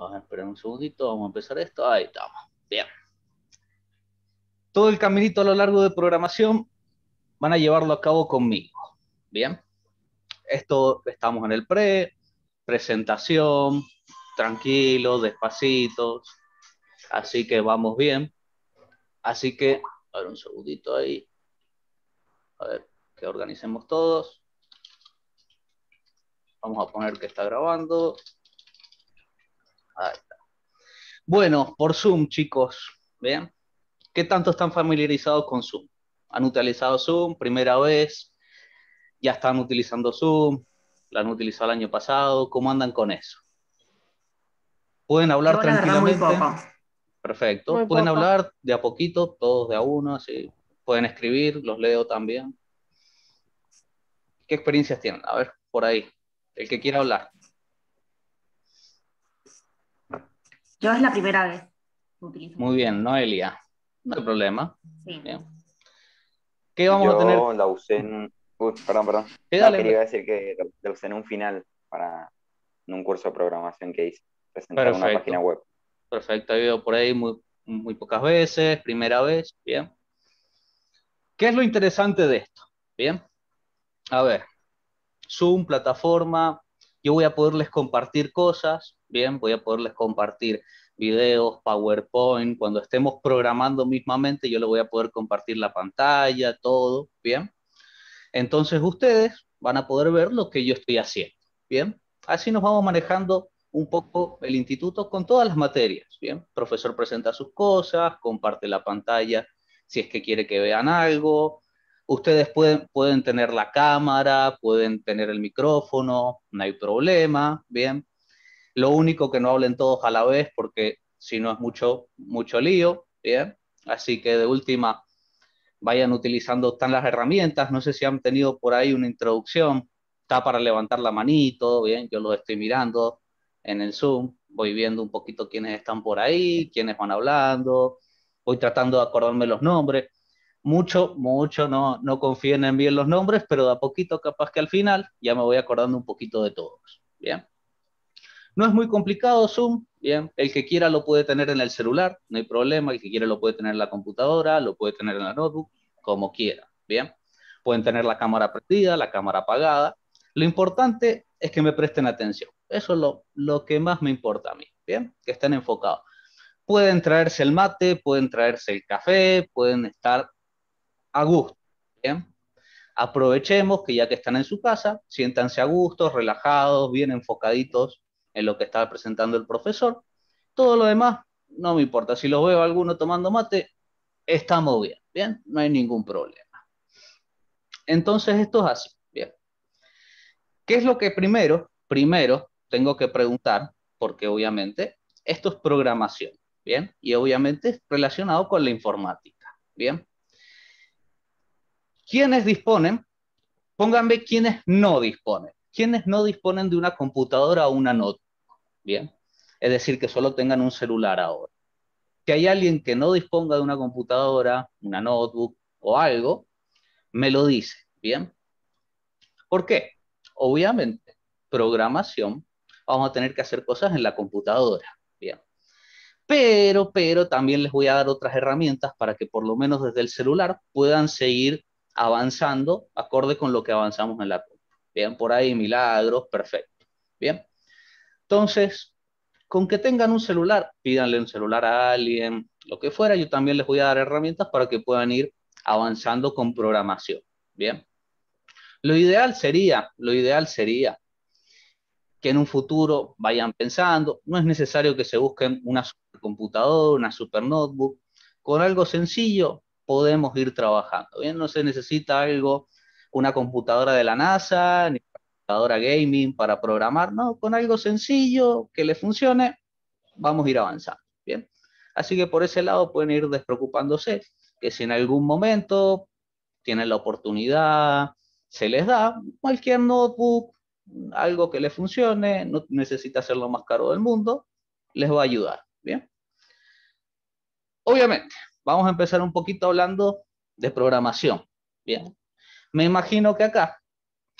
Vamos a esperar un segundito, vamos a empezar esto. Ahí estamos. Bien. Todo el caminito a lo largo de programación van a llevarlo a cabo conmigo. Bien. Esto estamos en el pre, presentación, tranquilo, despacitos, Así que vamos bien. Así que, a ver un segundito ahí. A ver, que organicemos todos. Vamos a poner que está grabando. Bueno, por Zoom, chicos, ¿vean? ¿Qué tanto están familiarizados con Zoom? ¿Han utilizado Zoom primera vez? ¿Ya están utilizando Zoom? ¿La han utilizado el año pasado? ¿Cómo andan con eso? Pueden hablar tranquilamente. Perfecto. Pueden hablar de a poquito, todos de a uno, así. Pueden escribir, los leo también. ¿Qué experiencias tienen? A ver, por ahí. El que quiera hablar. Yo es la primera vez que utilizo. Muy bien, Noelia. No hay problema. Sí. ¿Qué vamos a tener? la usé en... perdón, perdón. quería decir que la usé en un final para en un curso de programación que hice. Presentar una página web. Perfecto, he ido por ahí muy, muy pocas veces, primera vez, bien. ¿Qué es lo interesante de esto? Bien. A ver, Zoom, plataforma, yo voy a poderles compartir cosas, bien, voy a poderles compartir videos, PowerPoint, cuando estemos programando mismamente, yo les voy a poder compartir la pantalla, todo, bien. Entonces ustedes van a poder ver lo que yo estoy haciendo, bien. Así nos vamos manejando un poco el instituto con todas las materias, bien. profesor presenta sus cosas, comparte la pantalla si es que quiere que vean algo, Ustedes pueden, pueden tener la cámara, pueden tener el micrófono, no hay problema, bien. Lo único que no hablen todos a la vez porque si no es mucho, mucho lío, bien. Así que de última, vayan utilizando, están las herramientas, no sé si han tenido por ahí una introducción, está para levantar la manito, bien, yo lo estoy mirando en el Zoom, voy viendo un poquito quiénes están por ahí, quiénes van hablando, voy tratando de acordarme los nombres, mucho, mucho no, no confíen en bien los nombres, pero de a poquito capaz que al final ya me voy acordando un poquito de todos. Bien. No es muy complicado Zoom, bien. El que quiera lo puede tener en el celular, no hay problema. El que quiera lo puede tener en la computadora, lo puede tener en la notebook, como quiera, bien. Pueden tener la cámara prendida, la cámara apagada. Lo importante es que me presten atención. Eso es lo, lo que más me importa a mí, bien. Que estén enfocados. Pueden traerse el mate, pueden traerse el café, pueden estar a gusto. ¿bien? Aprovechemos que ya que están en su casa, siéntanse a gusto, relajados, bien enfocaditos en lo que está presentando el profesor. Todo lo demás, no me importa. Si los veo a alguno tomando mate, estamos bien, ¿bien? No hay ningún problema. Entonces, esto es así, ¿bien? ¿Qué es lo que primero, primero tengo que preguntar? Porque obviamente esto es programación, ¿bien? Y obviamente es relacionado con la informática, ¿bien? quienes disponen, pónganme quienes no disponen, quienes no disponen de una computadora o una notebook, ¿bien? Es decir, que solo tengan un celular ahora. Si hay alguien que no disponga de una computadora, una notebook o algo, me lo dice, ¿bien? ¿Por qué? Obviamente, programación, vamos a tener que hacer cosas en la computadora, ¿bien? Pero, pero también les voy a dar otras herramientas para que por lo menos desde el celular puedan seguir avanzando acorde con lo que avanzamos en la compra. Bien, por ahí milagros, perfecto. Bien. Entonces, con que tengan un celular, pídanle un celular a alguien, lo que fuera, yo también les voy a dar herramientas para que puedan ir avanzando con programación. Bien. Lo ideal sería, lo ideal sería que en un futuro vayan pensando, no es necesario que se busquen una supercomputadora, una super notebook, con algo sencillo, podemos ir trabajando. Bien, no se necesita algo, una computadora de la NASA, ni una computadora gaming para programar, no, con algo sencillo que le funcione, vamos a ir avanzando. Bien, así que por ese lado pueden ir despreocupándose, que si en algún momento tienen la oportunidad, se les da cualquier notebook, algo que le funcione, no necesita ser lo más caro del mundo, les va a ayudar. Bien. Obviamente, Vamos a empezar un poquito hablando de programación. Bien. Me imagino que acá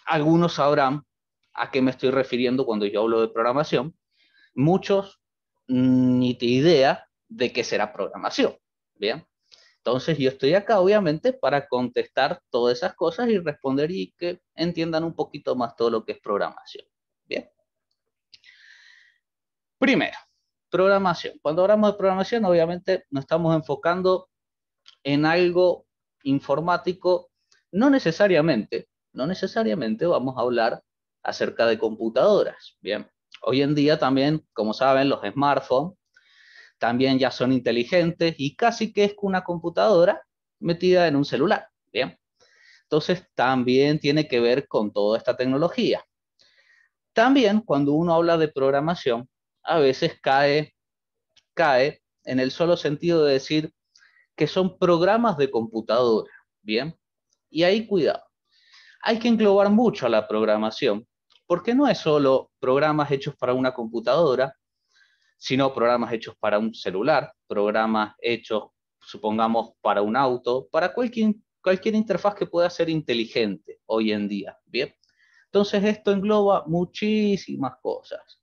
algunos sabrán a qué me estoy refiriendo cuando yo hablo de programación. Muchos ni te idea de qué será programación. Bien. Entonces yo estoy acá obviamente para contestar todas esas cosas y responder y que entiendan un poquito más todo lo que es programación. Bien. Primero, Programación. Cuando hablamos de programación, obviamente nos estamos enfocando en algo informático, no necesariamente, no necesariamente vamos a hablar acerca de computadoras. Bien, hoy en día también, como saben, los smartphones también ya son inteligentes y casi que es una computadora metida en un celular. Bien, entonces también tiene que ver con toda esta tecnología. También cuando uno habla de programación, a veces cae, cae en el solo sentido de decir que son programas de computadora, ¿bien? Y ahí cuidado. Hay que englobar mucho a la programación, porque no es solo programas hechos para una computadora, sino programas hechos para un celular, programas hechos, supongamos, para un auto, para cualquier, cualquier interfaz que pueda ser inteligente hoy en día, ¿bien? Entonces esto engloba muchísimas cosas.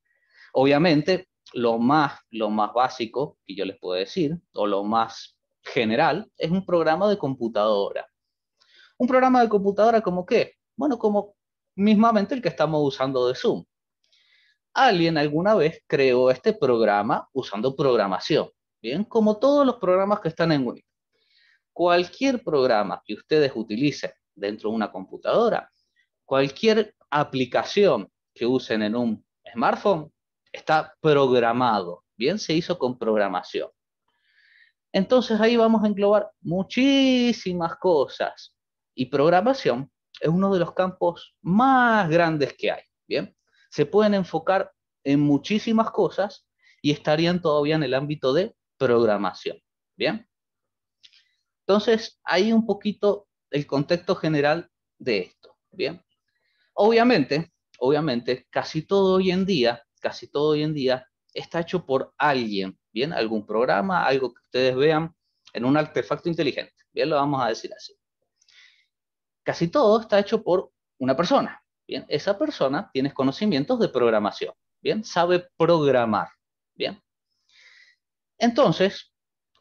Obviamente, lo más, lo más básico que yo les puedo decir, o lo más general, es un programa de computadora. Un programa de computadora como qué? Bueno, como mismamente el que estamos usando de Zoom. Alguien alguna vez creó este programa usando programación, ¿bien? Como todos los programas que están en Windows. Cualquier programa que ustedes utilicen dentro de una computadora, cualquier aplicación que usen en un smartphone, está programado. Bien, se hizo con programación. Entonces ahí vamos a englobar muchísimas cosas y programación es uno de los campos más grandes que hay. Bien, se pueden enfocar en muchísimas cosas y estarían todavía en el ámbito de programación. Bien, entonces ahí un poquito el contexto general de esto. Bien, obviamente, obviamente casi todo hoy en día casi todo hoy en día, está hecho por alguien, ¿bien? Algún programa, algo que ustedes vean en un artefacto inteligente, ¿bien? Lo vamos a decir así. Casi todo está hecho por una persona, ¿bien? Esa persona tiene conocimientos de programación, ¿bien? Sabe programar, ¿bien? Entonces,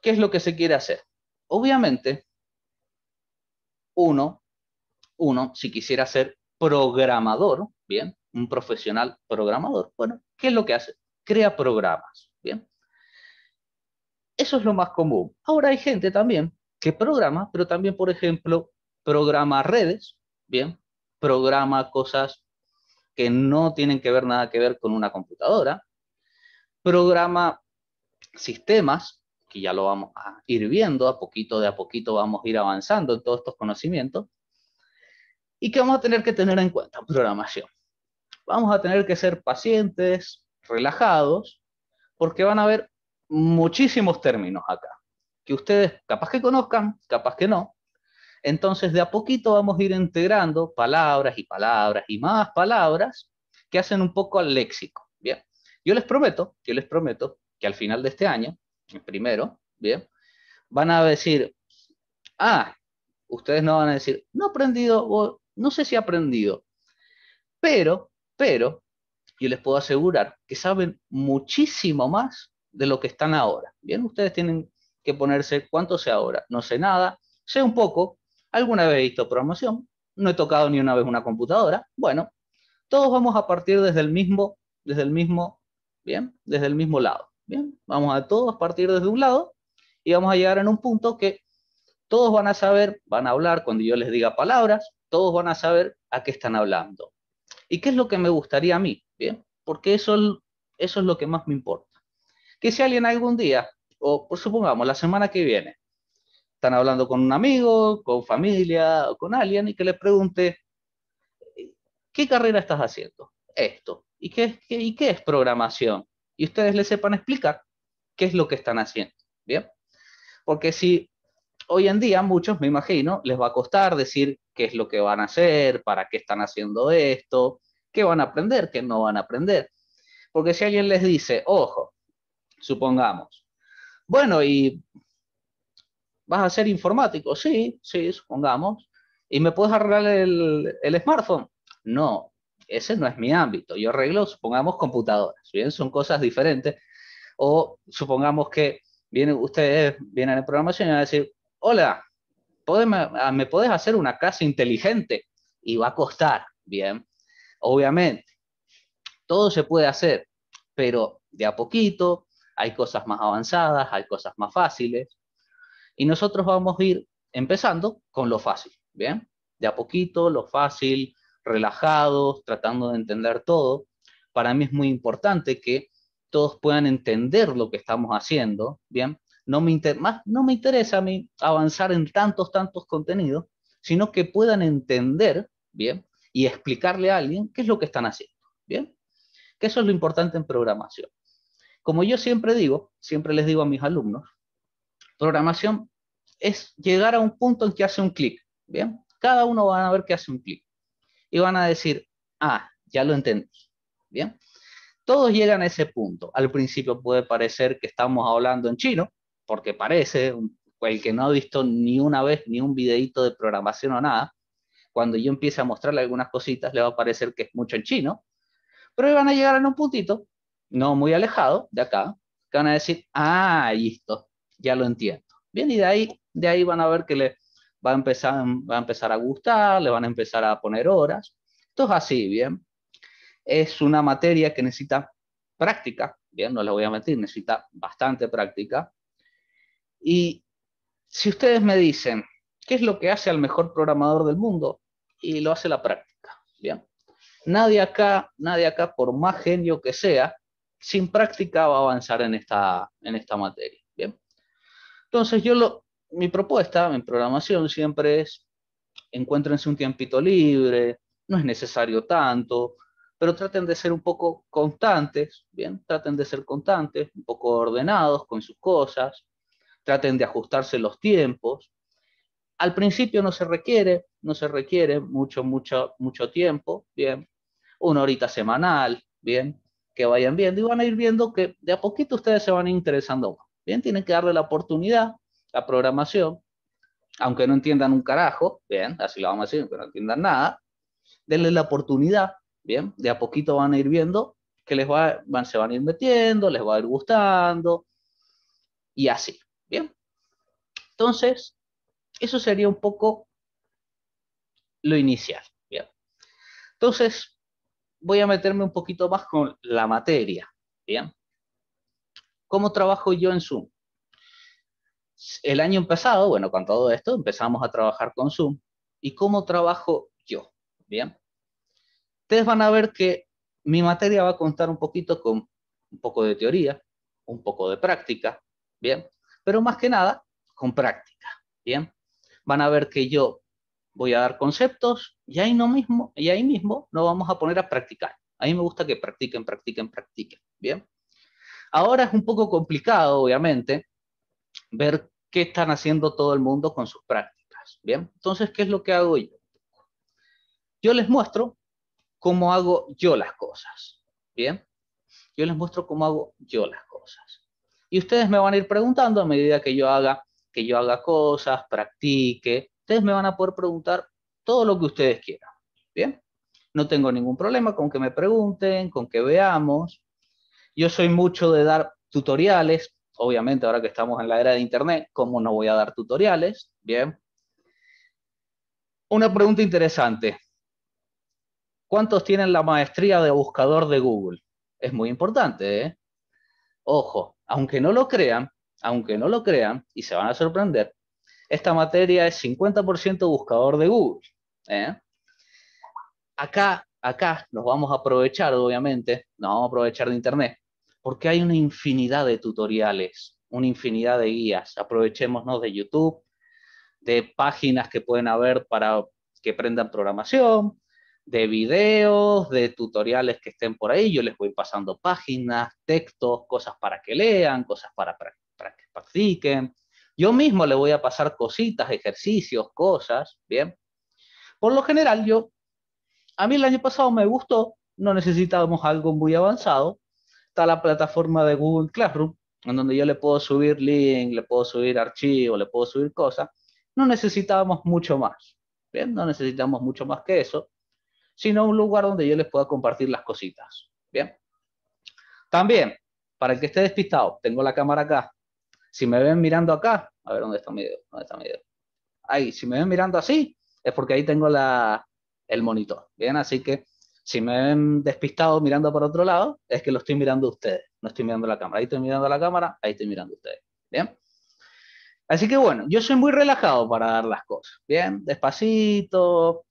¿qué es lo que se quiere hacer? Obviamente, uno, uno, si quisiera ser programador, ¿bien? un profesional programador. Bueno, ¿qué es lo que hace? Crea programas. Bien. Eso es lo más común. Ahora hay gente también que programa, pero también, por ejemplo, programa redes, bien, programa cosas que no tienen que ver nada que ver con una computadora, programa sistemas, que ya lo vamos a ir viendo, a poquito de a poquito vamos a ir avanzando en todos estos conocimientos, y que vamos a tener que tener en cuenta, programación vamos a tener que ser pacientes, relajados, porque van a haber muchísimos términos acá, que ustedes capaz que conozcan, capaz que no. Entonces, de a poquito vamos a ir integrando palabras y palabras y más palabras que hacen un poco al léxico. Bien, yo les prometo, yo les prometo que al final de este año, el primero, bien, van a decir, ah, ustedes no van a decir, no he aprendido, no sé si he aprendido, pero pero yo les puedo asegurar que saben muchísimo más de lo que están ahora. Bien, ustedes tienen que ponerse cuánto sé ahora. No sé nada, sé un poco, alguna vez he visto promoción, no he tocado ni una vez una computadora. Bueno, todos vamos a partir desde el mismo, desde el mismo, bien, desde el mismo lado. Bien, vamos a todos partir desde un lado y vamos a llegar en un punto que todos van a saber, van a hablar cuando yo les diga palabras, todos van a saber a qué están hablando. ¿Y qué es lo que me gustaría a mí? Bien, porque eso, eso es lo que más me importa. Que si alguien algún día, o por supongamos la semana que viene, están hablando con un amigo, con familia, o con alguien, y que le pregunte, ¿qué carrera estás haciendo? Esto. ¿Y qué, ¿Y qué es programación? Y ustedes le sepan explicar qué es lo que están haciendo. Bien. Porque si hoy en día muchos, me imagino, les va a costar decir qué es lo que van a hacer, para qué están haciendo esto, qué van a aprender, qué no van a aprender. Porque si alguien les dice, ojo, supongamos, bueno, y vas a ser informático, sí, sí, supongamos, y me puedes arreglar el, el smartphone. No, ese no es mi ámbito. Yo arreglo, supongamos, computadoras, ¿bien? Son cosas diferentes. O supongamos que vienen, ustedes vienen en programación y van a decir, hola, Ah, me puedes hacer una casa inteligente y va a costar, bien, obviamente. Todo se puede hacer, pero de a poquito, hay cosas más avanzadas, hay cosas más fáciles, y nosotros vamos a ir empezando con lo fácil, ¿bien? De a poquito, lo fácil, relajados, tratando de entender todo. Para mí es muy importante que todos puedan entender lo que estamos haciendo, ¿bien? No me, no me interesa a mí avanzar en tantos, tantos contenidos, sino que puedan entender, ¿bien? Y explicarle a alguien qué es lo que están haciendo, ¿bien? Que eso es lo importante en programación. Como yo siempre digo, siempre les digo a mis alumnos, programación es llegar a un punto en que hace un clic, ¿bien? Cada uno van a ver que hace un clic. Y van a decir, ah, ya lo entendí, ¿bien? Todos llegan a ese punto. Al principio puede parecer que estamos hablando en chino, porque parece, el que no ha visto ni una vez ni un videito de programación o nada, cuando yo empiece a mostrarle algunas cositas, le va a parecer que es mucho en chino, pero van a llegar en un puntito, no muy alejado de acá, que van a decir, ah, listo, ya lo entiendo. Bien, y de ahí, de ahí van a ver que le va a, empezar, a empezar a gustar, le van a empezar a poner horas. Esto es así, bien. Es una materia que necesita práctica, bien, no les voy a mentir, necesita bastante práctica, y si ustedes me dicen, ¿qué es lo que hace al mejor programador del mundo? Y lo hace la práctica. Bien. Nadie acá, nadie acá, por más genio que sea, sin práctica va a avanzar en esta, en esta materia. Bien. Entonces, yo mi propuesta en programación siempre es encuéntrense un tiempito libre, no es necesario tanto, pero traten de ser un poco constantes, ¿bien? Traten de ser constantes, un poco ordenados con sus cosas, traten de ajustarse los tiempos. Al principio no se requiere, no se requiere mucho, mucho, mucho tiempo, bien, una horita semanal, bien, que vayan viendo y van a ir viendo que de a poquito ustedes se van interesando Bien, tienen que darle la oportunidad, la programación, aunque no entiendan un carajo, bien, así lo vamos a decir, Que no entiendan nada, denle la oportunidad, bien, de a poquito van a ir viendo que les va, se van a ir metiendo, les va a ir gustando, y así. Entonces, eso sería un poco lo inicial. Entonces, voy a meterme un poquito más con la materia. ¿bien? ¿Cómo trabajo yo en Zoom? El año pasado, bueno, con todo esto, empezamos a trabajar con Zoom. ¿Y cómo trabajo yo? ¿Bien? Ustedes van a ver que mi materia va a contar un poquito con un poco de teoría, un poco de práctica, ¿bien? Pero más que nada, con práctica, ¿bien? Van a ver que yo voy a dar conceptos y ahí, mismo, y ahí mismo nos vamos a poner a practicar. A mí me gusta que practiquen, practiquen, practiquen, ¿bien? Ahora es un poco complicado, obviamente, ver qué están haciendo todo el mundo con sus prácticas, ¿bien? Entonces, ¿qué es lo que hago yo? Yo les muestro cómo hago yo las cosas, ¿bien? Yo les muestro cómo hago yo las cosas. Y ustedes me van a ir preguntando a medida que yo haga que yo haga cosas, practique. Ustedes me van a poder preguntar todo lo que ustedes quieran. Bien, no tengo ningún problema con que me pregunten, con que veamos. Yo soy mucho de dar tutoriales, obviamente ahora que estamos en la era de Internet, ¿cómo no voy a dar tutoriales? Bien. Una pregunta interesante. ¿Cuántos tienen la maestría de buscador de Google? Es muy importante, ¿eh? Ojo, aunque no lo crean, aunque no lo crean y se van a sorprender, esta materia es 50% buscador de Google. ¿eh? Acá, acá nos vamos a aprovechar, obviamente, nos vamos a aprovechar de Internet, porque hay una infinidad de tutoriales, una infinidad de guías. Aprovechémonos de YouTube, de páginas que pueden haber para que prendan programación, de videos, de tutoriales que estén por ahí. Yo les voy pasando páginas, textos, cosas para que lean, cosas para practicar para que practiquen. Yo mismo le voy a pasar cositas, ejercicios, cosas, ¿bien? Por lo general, yo, a mí el año pasado me gustó, no necesitábamos algo muy avanzado, está la plataforma de Google Classroom, en donde yo le puedo subir link, le puedo subir archivo, le puedo subir cosas, no necesitábamos mucho más, ¿bien? No necesitamos mucho más que eso, sino un lugar donde yo les pueda compartir las cositas, ¿bien? También, para el que esté despistado, tengo la cámara acá, si me ven mirando acá, a ver dónde está mi dedo, dónde está mi dedo. Ahí, si me ven mirando así, es porque ahí tengo el monitor. Bien, así que si me ven despistado mirando por otro lado, es que lo estoy mirando ustedes, no estoy mirando la cámara. Ahí estoy mirando la cámara, ahí estoy mirando ustedes. Bien. Así que bueno, yo soy muy relajado para dar las cosas. Bien, despacito,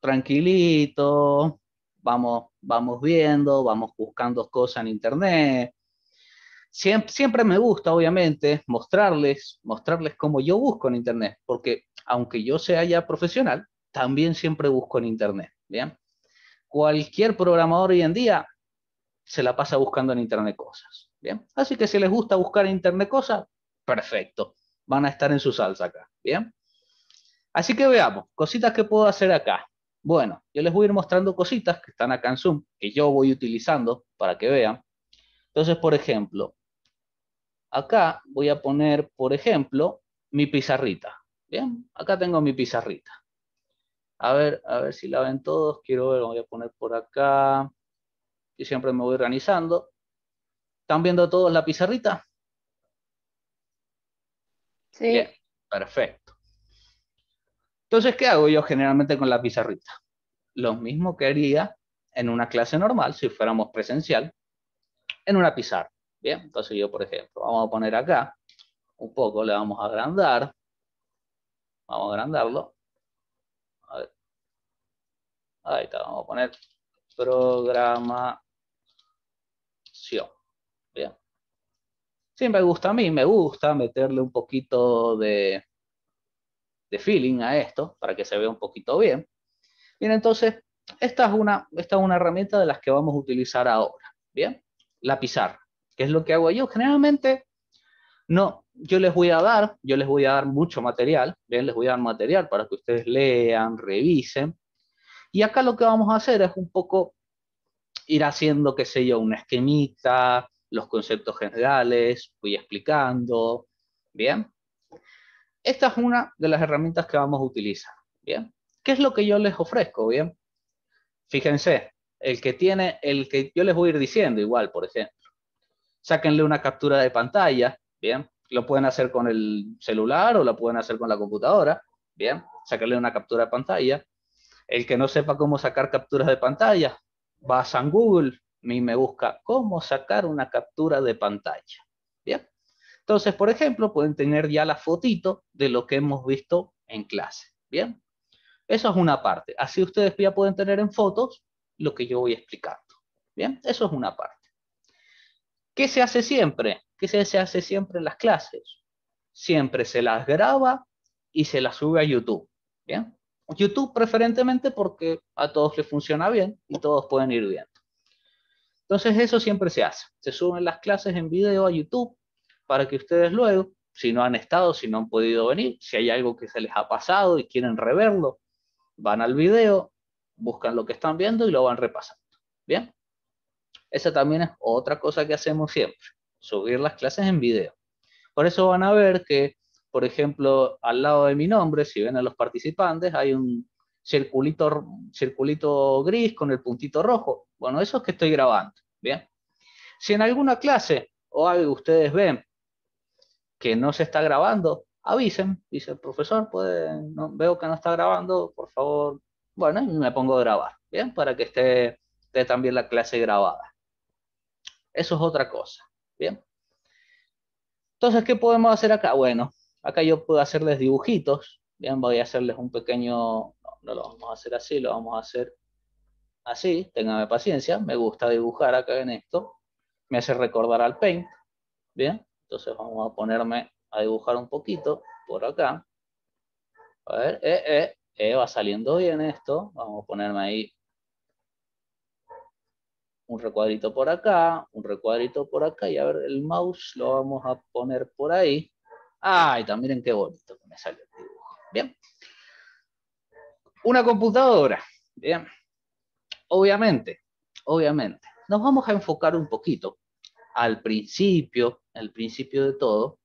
tranquilito, vamos, vamos viendo, vamos buscando cosas en internet, Siempre, me gusta, obviamente, mostrarles, mostrarles cómo yo busco en Internet, porque aunque yo sea ya profesional, también siempre busco en Internet. ¿bien? Cualquier programador hoy en día se la pasa buscando en Internet cosas. ¿bien? Así que si les gusta buscar en Internet cosas, perfecto. Van a estar en su salsa acá. ¿bien? Así que veamos, cositas que puedo hacer acá. Bueno, yo les voy a ir mostrando cositas que están acá en Zoom, que yo voy utilizando para que vean. Entonces, por ejemplo, Acá voy a poner, por ejemplo, mi pizarrita. Bien, acá tengo mi pizarrita. A ver, a ver si la ven todos. Quiero ver, voy a poner por acá. Y siempre me voy organizando. ¿Están viendo todos la pizarrita? Sí. Bien, perfecto. Entonces, ¿qué hago yo generalmente con la pizarrita? Lo mismo que haría en una clase normal, si fuéramos presencial, en una pizarra. Bien, entonces yo, por ejemplo, vamos a poner acá un poco, le vamos a agrandar. Vamos a agrandarlo. Ahí está, vamos a poner programación. Bien. Sí, me gusta a mí, me gusta meterle un poquito de, feeling a esto para que se vea un poquito bien. Bien, entonces, esta es, una, esta es una herramienta de las que vamos a utilizar ahora. Bien, la pizarra. ¿Qué es lo que hago yo? Generalmente, no, yo les voy a dar, yo les voy a dar mucho material, bien, les voy a dar material para que ustedes lean, revisen. Y acá lo que vamos a hacer es un poco ir haciendo, qué sé yo, una esquemita, los conceptos generales, voy explicando, bien. Esta es una de las herramientas que vamos a utilizar, bien. ¿Qué es lo que yo les ofrezco, bien? Fíjense, el que tiene, el que yo les voy a ir diciendo igual, por ejemplo, sáquenle una captura de pantalla, ¿bien? Lo pueden hacer con el celular o lo pueden hacer con la computadora, ¿bien? Sáquenle una captura de pantalla. El que no sepa cómo sacar capturas de pantalla, va a San Google y me busca cómo sacar una captura de pantalla, ¿bien? Entonces, por ejemplo, pueden tener ya la fotito de lo que hemos visto en clase, ¿bien? Eso es una parte. Así ustedes ya pueden tener en fotos lo que yo voy explicando, ¿bien? Eso es una parte. ¿Qué se hace siempre? ¿Qué se hace siempre en las clases? Siempre se las graba y se las sube a YouTube. ¿Bien? YouTube preferentemente porque a todos les funciona bien y todos pueden ir viendo. Entonces eso siempre se hace. Se suben las clases en video a YouTube para que ustedes luego, si no han estado, si no han podido venir, si hay algo que se les ha pasado y quieren reverlo, van al video, buscan lo que están viendo y lo van repasando. ¿Bien? Esa también es otra cosa que hacemos siempre, subir las clases en video. Por eso van a ver que, por ejemplo, al lado de mi nombre, si ven a los participantes, hay un circulito, circulito gris con el puntito rojo. Bueno, eso es que estoy grabando, ¿bien? Si en alguna clase o algo ustedes ven que no se está grabando, avisen. Dice, el profesor, no, veo que no está grabando, por favor. Bueno, y me pongo a grabar, ¿bien? Para que esté también la clase grabada. Eso es otra cosa. Bien. Entonces, ¿qué podemos hacer acá? Bueno, acá yo puedo hacerles dibujitos. Bien, voy a hacerles un pequeño... No, lo vamos a hacer así, lo vamos a hacer así. Ténganme paciencia. Me gusta dibujar acá en esto. Me hace recordar al Paint. Bien, entonces vamos a ponerme a dibujar un poquito por acá. A ver, eh, eh, eh va saliendo bien esto. Vamos a ponerme ahí un recuadrito por acá, un recuadrito por acá, y a ver, el mouse lo vamos a poner por ahí. ¡Ay, también qué bonito me salió el dibujo! Bien. Una computadora. Bien. Obviamente, obviamente. Nos vamos a enfocar un poquito al principio, al principio de todo,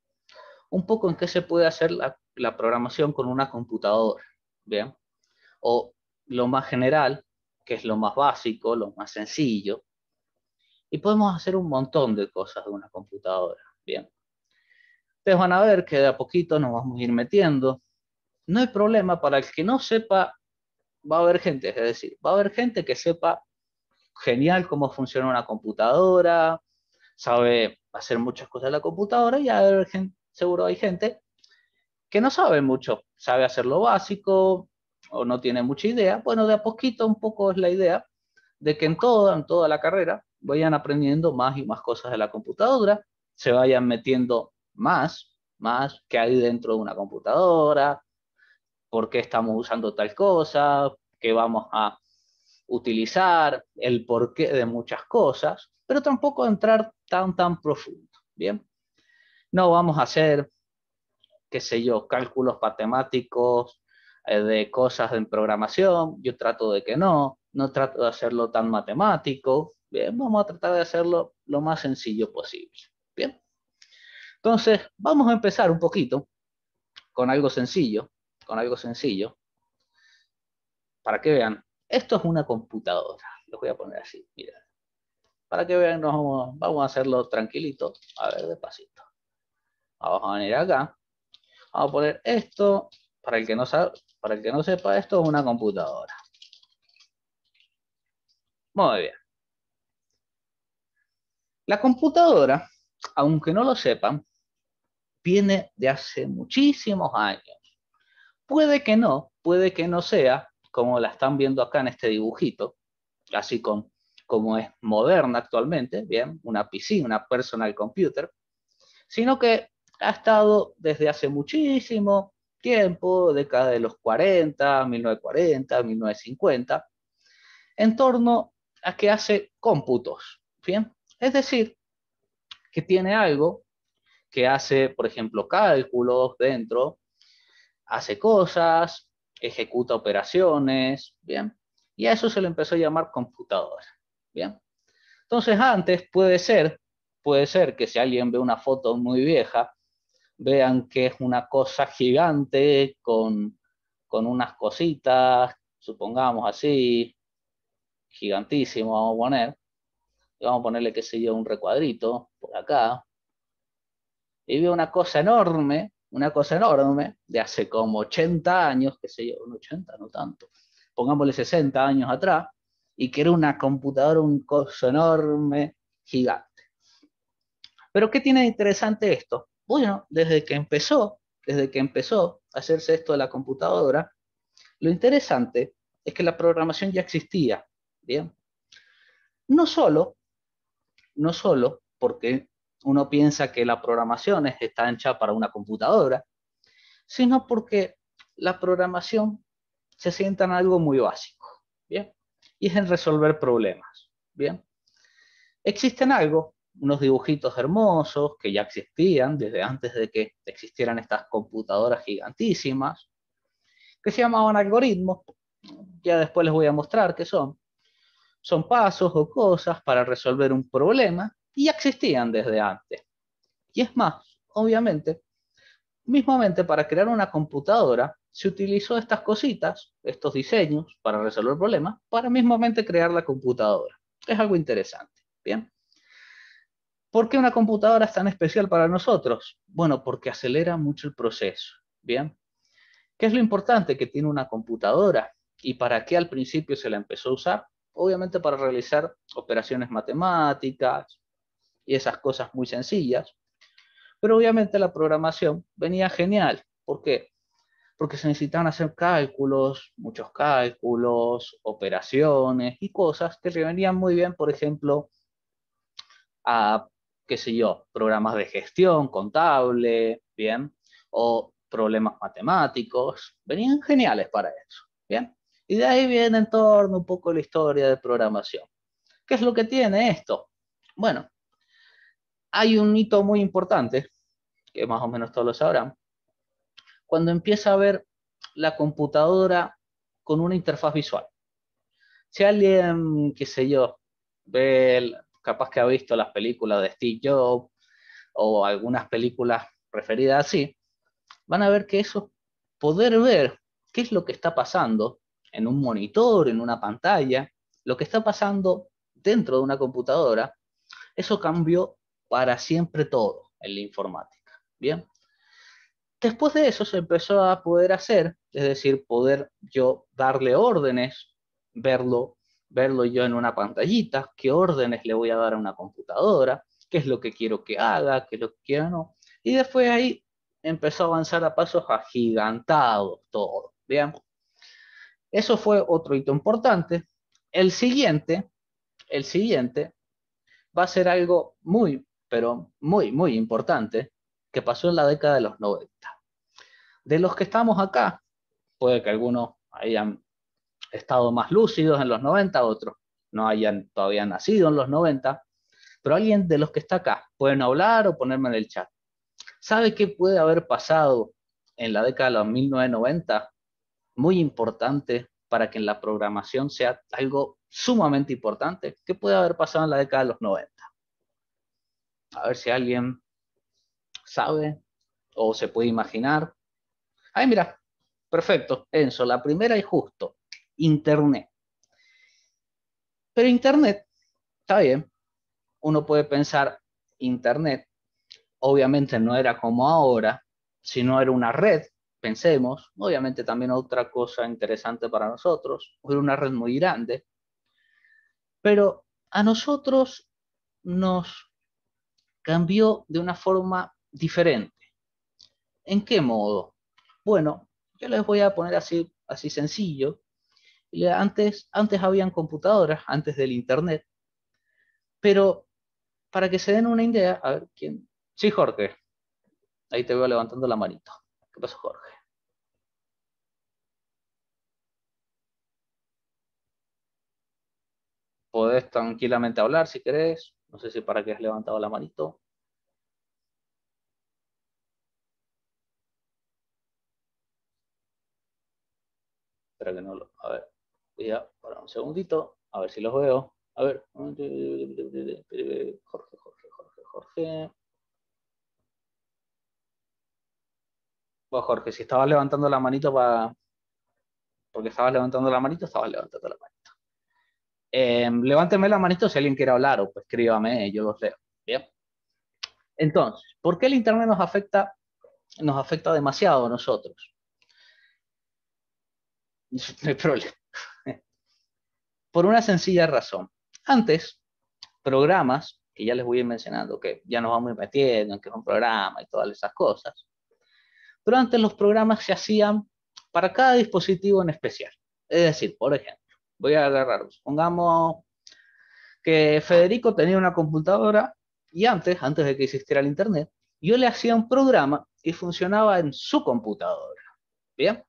un poco en qué se puede hacer la, la programación con una computadora. Bien. O lo más general, que es lo más básico, lo más sencillo, y podemos hacer un montón de cosas de una computadora. Bien. Ustedes van a ver que de a poquito nos vamos a ir metiendo. No hay problema para el que no sepa, va a haber gente, es decir, va a haber gente que sepa genial cómo funciona una computadora, sabe hacer muchas cosas en la computadora y seguro hay gente que no sabe mucho, sabe hacer lo básico o no tiene mucha idea. Bueno, de a poquito un poco es la idea de que en toda, en toda la carrera vayan aprendiendo más y más cosas de la computadora, se vayan metiendo más, más que hay dentro de una computadora, por qué estamos usando tal cosa, qué vamos a utilizar, el porqué de muchas cosas, pero tampoco entrar tan, tan profundo, ¿bien? No vamos a hacer, qué sé yo, cálculos matemáticos eh, de cosas en programación, yo trato de que no, no trato de hacerlo tan matemático, Bien, vamos a tratar de hacerlo lo más sencillo posible. Bien. Entonces, vamos a empezar un poquito con algo sencillo, con algo sencillo, para que vean. Esto es una computadora, lo voy a poner así, Mira. Para que vean, vamos, a hacerlo tranquilito, a ver, despacito. Vamos a venir acá, vamos a poner esto, para el que no, sabe, para el que no sepa, esto es una computadora. Muy bien. La computadora, aunque no lo sepan, viene de hace muchísimos años. Puede que no, puede que no sea como la están viendo acá en este dibujito, así como es moderna actualmente, bien, una PC, una personal computer, sino que ha estado desde hace muchísimo tiempo, década de los 40, 1940, 1950, en torno a que hace cómputos, ¿bien? Es decir, que tiene algo que hace, por ejemplo, cálculos dentro, hace cosas, ejecuta operaciones, ¿bien? Y a eso se le empezó a llamar computadora, ¿bien? Entonces antes puede ser, puede ser que si alguien ve una foto muy vieja, vean que es una cosa gigante con, con unas cositas, supongamos así, gigantísimo vamos a poner, vamos a ponerle, qué sé yo, un recuadrito por acá. Y veo una cosa enorme, una cosa enorme, de hace como 80 años, qué sé yo, 80, no tanto, pongámosle 60 años atrás, y que era una computadora, un coso enorme, gigante. Pero ¿qué tiene de interesante esto? Bueno, desde que empezó, desde que empezó a hacerse esto de la computadora, lo interesante es que la programación ya existía, ¿bien? No solo no solo porque uno piensa que la programación está hecha para una computadora, sino porque la programación se sienta en algo muy básico, Y es en resolver problemas, ¿bien? Existen algo, unos dibujitos hermosos que ya existían desde antes de que existieran estas computadoras gigantísimas, que se llamaban algoritmos, ya después les voy a mostrar qué son, son pasos o cosas para resolver un problema y existían desde antes. Y es más, obviamente, mismamente para crear una computadora se utilizó estas cositas, estos diseños para resolver problemas, para mismamente crear la computadora. Es algo interesante, ¿bien? ¿Por qué una computadora es tan especial para nosotros? Bueno, porque acelera mucho el proceso, ¿bien? ¿Qué es lo importante que tiene una computadora? ¿Y para qué al principio se la empezó a usar? obviamente para realizar operaciones matemáticas y esas cosas muy sencillas. Pero obviamente la programación venía genial. ¿Por qué? Porque se necesitaban hacer cálculos, muchos cálculos, operaciones y cosas que le venían muy bien, por ejemplo, a, qué sé yo, programas de gestión, contable, bien, o problemas matemáticos. Venían geniales para eso, bien. Y de ahí viene en torno un poco la historia de programación. ¿Qué es lo que tiene esto? Bueno, hay un hito muy importante, que más o menos todos lo sabrán, cuando empieza a ver la computadora con una interfaz visual. Si alguien, qué sé yo, ve, capaz que ha visto las películas de Steve Jobs o algunas películas referidas así, van a ver que eso, poder ver qué es lo que está pasando en un monitor, en una pantalla, lo que está pasando dentro de una computadora, eso cambió para siempre todo en la informática. Bien. Después de eso se empezó a poder hacer, es decir, poder yo darle órdenes, verlo, verlo yo en una pantallita, qué órdenes le voy a dar a una computadora, qué es lo que quiero que haga, qué es lo que quiero no. Y después ahí empezó a avanzar a pasos agigantados todo. Bien. Eso fue otro hito importante. El siguiente, el siguiente va a ser algo muy, pero muy, muy importante que pasó en la década de los 90. De los que estamos acá, puede que algunos hayan estado más lúcidos en los 90, otros no hayan todavía nacido en los 90, pero alguien de los que está acá, pueden hablar o ponerme en el chat. ¿Sabe qué puede haber pasado en la década de los 1990 muy importante para que en la programación sea algo sumamente importante que puede haber pasado en la década de los 90. A ver si alguien sabe o se puede imaginar. Ahí mira, perfecto, Enzo, la primera y justo, Internet. Pero Internet, está bien, uno puede pensar, Internet obviamente no era como ahora, sino era una red pensemos, obviamente también otra cosa interesante para nosotros, fue una red muy grande, pero a nosotros nos cambió de una forma diferente. ¿En qué modo? Bueno, yo les voy a poner así, así sencillo. Antes, antes habían computadoras, antes del Internet, pero para que se den una idea, a ver quién. Sí, Jorge, ahí te veo levantando la manito. ¿Qué pasó, Jorge? Podés tranquilamente hablar si querés. No sé si para qué has levantado la manito. Espera que no lo... A ver, ya, para un segundito. A ver si los veo. A ver. Jorge, Jorge, Jorge, Jorge. Jorge, si estabas levantando la manito para... Porque estabas levantando la manito, estabas levantando la manito. Em, levánteme la manito si alguien quiere hablar o pues escríbame, yo los leo. Bien. Entonces, ¿por qué el Internet nos afecta, nos afecta demasiado a nosotros? No hay problema. Por una sencilla razón. Antes, programas, que ya les voy a ir mencionando, que ya nos vamos metiendo, que es un programa y todas esas cosas, pero antes los programas se hacían para cada dispositivo en especial. Es decir, por ejemplo, voy a agarrar, pongamos que Federico tenía una computadora y antes, antes de que existiera el Internet, yo le hacía un programa y funcionaba en su computadora. Bien,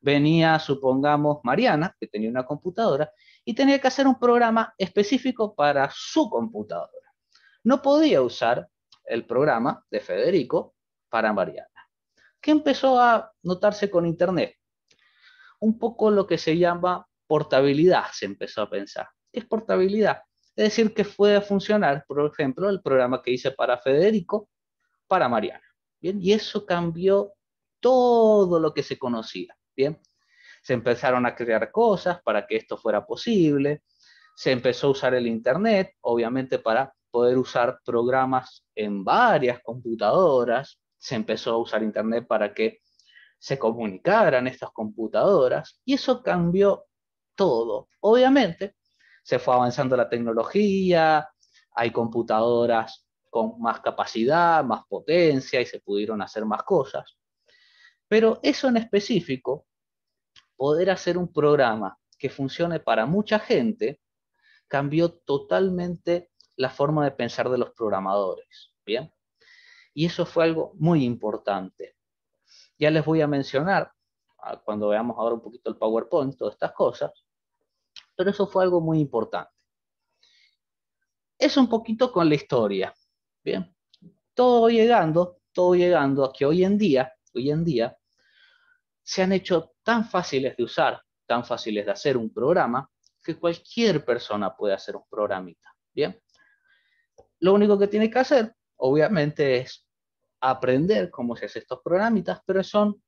venía, supongamos, Mariana, que tenía una computadora, y tenía que hacer un programa específico para su computadora. No podía usar el programa de Federico para Mariana. ¿Qué empezó a notarse con Internet. Un poco lo que se llama portabilidad se empezó a pensar. ¿Qué es portabilidad? Es decir, que puede funcionar, por ejemplo, el programa que hice para Federico, para Mariana. Bien, y eso cambió todo lo que se conocía. Bien, se empezaron a crear cosas para que esto fuera posible. Se empezó a usar el Internet, obviamente, para poder usar programas en varias computadoras, se empezó a usar Internet para que se comunicaran estas computadoras y eso cambió todo. Obviamente, se fue avanzando la tecnología, hay computadoras con más capacidad, más potencia y se pudieron hacer más cosas. Pero eso en específico, poder hacer un programa que funcione para mucha gente, cambió totalmente la forma de pensar de los programadores. Bien. Y eso fue algo muy importante. Ya les voy a mencionar, ah, cuando veamos ahora un poquito el PowerPoint, todas estas cosas, pero eso fue algo muy importante. Es un poquito con la historia, ¿bien? Todo llegando, todo llegando a que hoy en día, hoy en día, se han hecho tan fáciles de usar, tan fáciles de hacer un programa, que cualquier persona puede hacer un programita, ¿bien? Lo único que tiene que hacer, obviamente, es aprender cómo se hacen estos programitas, pero son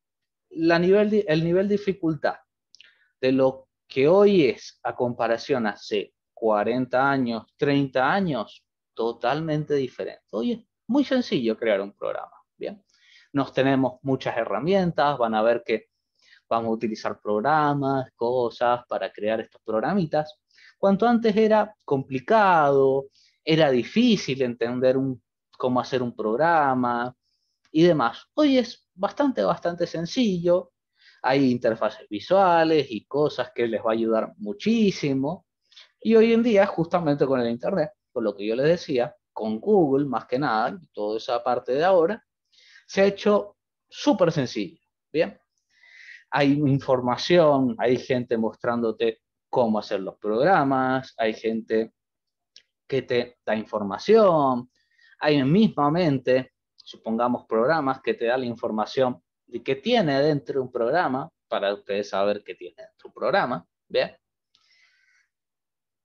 el nivel de dificultad de lo que hoy es a comparación hace 40 años, 30 años, totalmente diferente. Hoy es muy sencillo crear un programa, ¿bien? Nos tenemos muchas herramientas, van a ver que vamos a utilizar programas, cosas para crear estos programitas. Cuanto antes era complicado, era difícil entender un, cómo hacer un programa, y demás. Hoy es bastante, bastante sencillo. Hay interfaces visuales y cosas que les va a ayudar muchísimo. Y hoy en día, justamente con el Internet, con lo que yo les decía, con Google más que nada, y toda esa parte de ahora, se ha hecho súper sencillo. Bien. Hay información, hay gente mostrándote cómo hacer los programas, hay gente que te da información, hay mismamente supongamos, programas que te da la información de qué tiene dentro un programa, para ustedes saber qué tiene dentro un programa, ¿bien?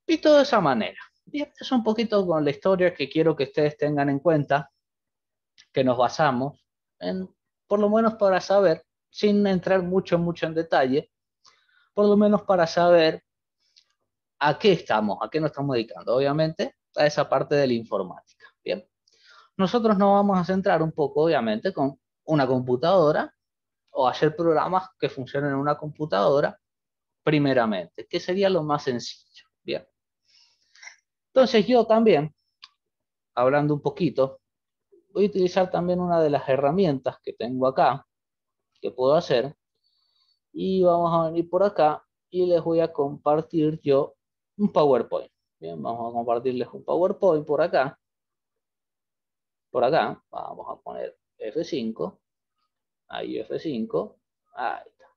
Y todo de esa manera. Bien, es un poquito con la historia que quiero que ustedes tengan en cuenta, que nos basamos, en, por lo menos para saber, sin entrar mucho, mucho en detalle, por lo menos para saber a qué estamos, a qué nos estamos dedicando. Obviamente, a esa parte del la informática. Nosotros nos vamos a centrar un poco, obviamente, con una computadora o hacer programas que funcionen en una computadora primeramente, que sería lo más sencillo. Bien. Entonces yo también, hablando un poquito, voy a utilizar también una de las herramientas que tengo acá, que puedo hacer, y vamos a venir por acá y les voy a compartir yo un PowerPoint. Bien, vamos a compartirles un PowerPoint por acá por acá, vamos a poner F5, ahí F5, ahí está.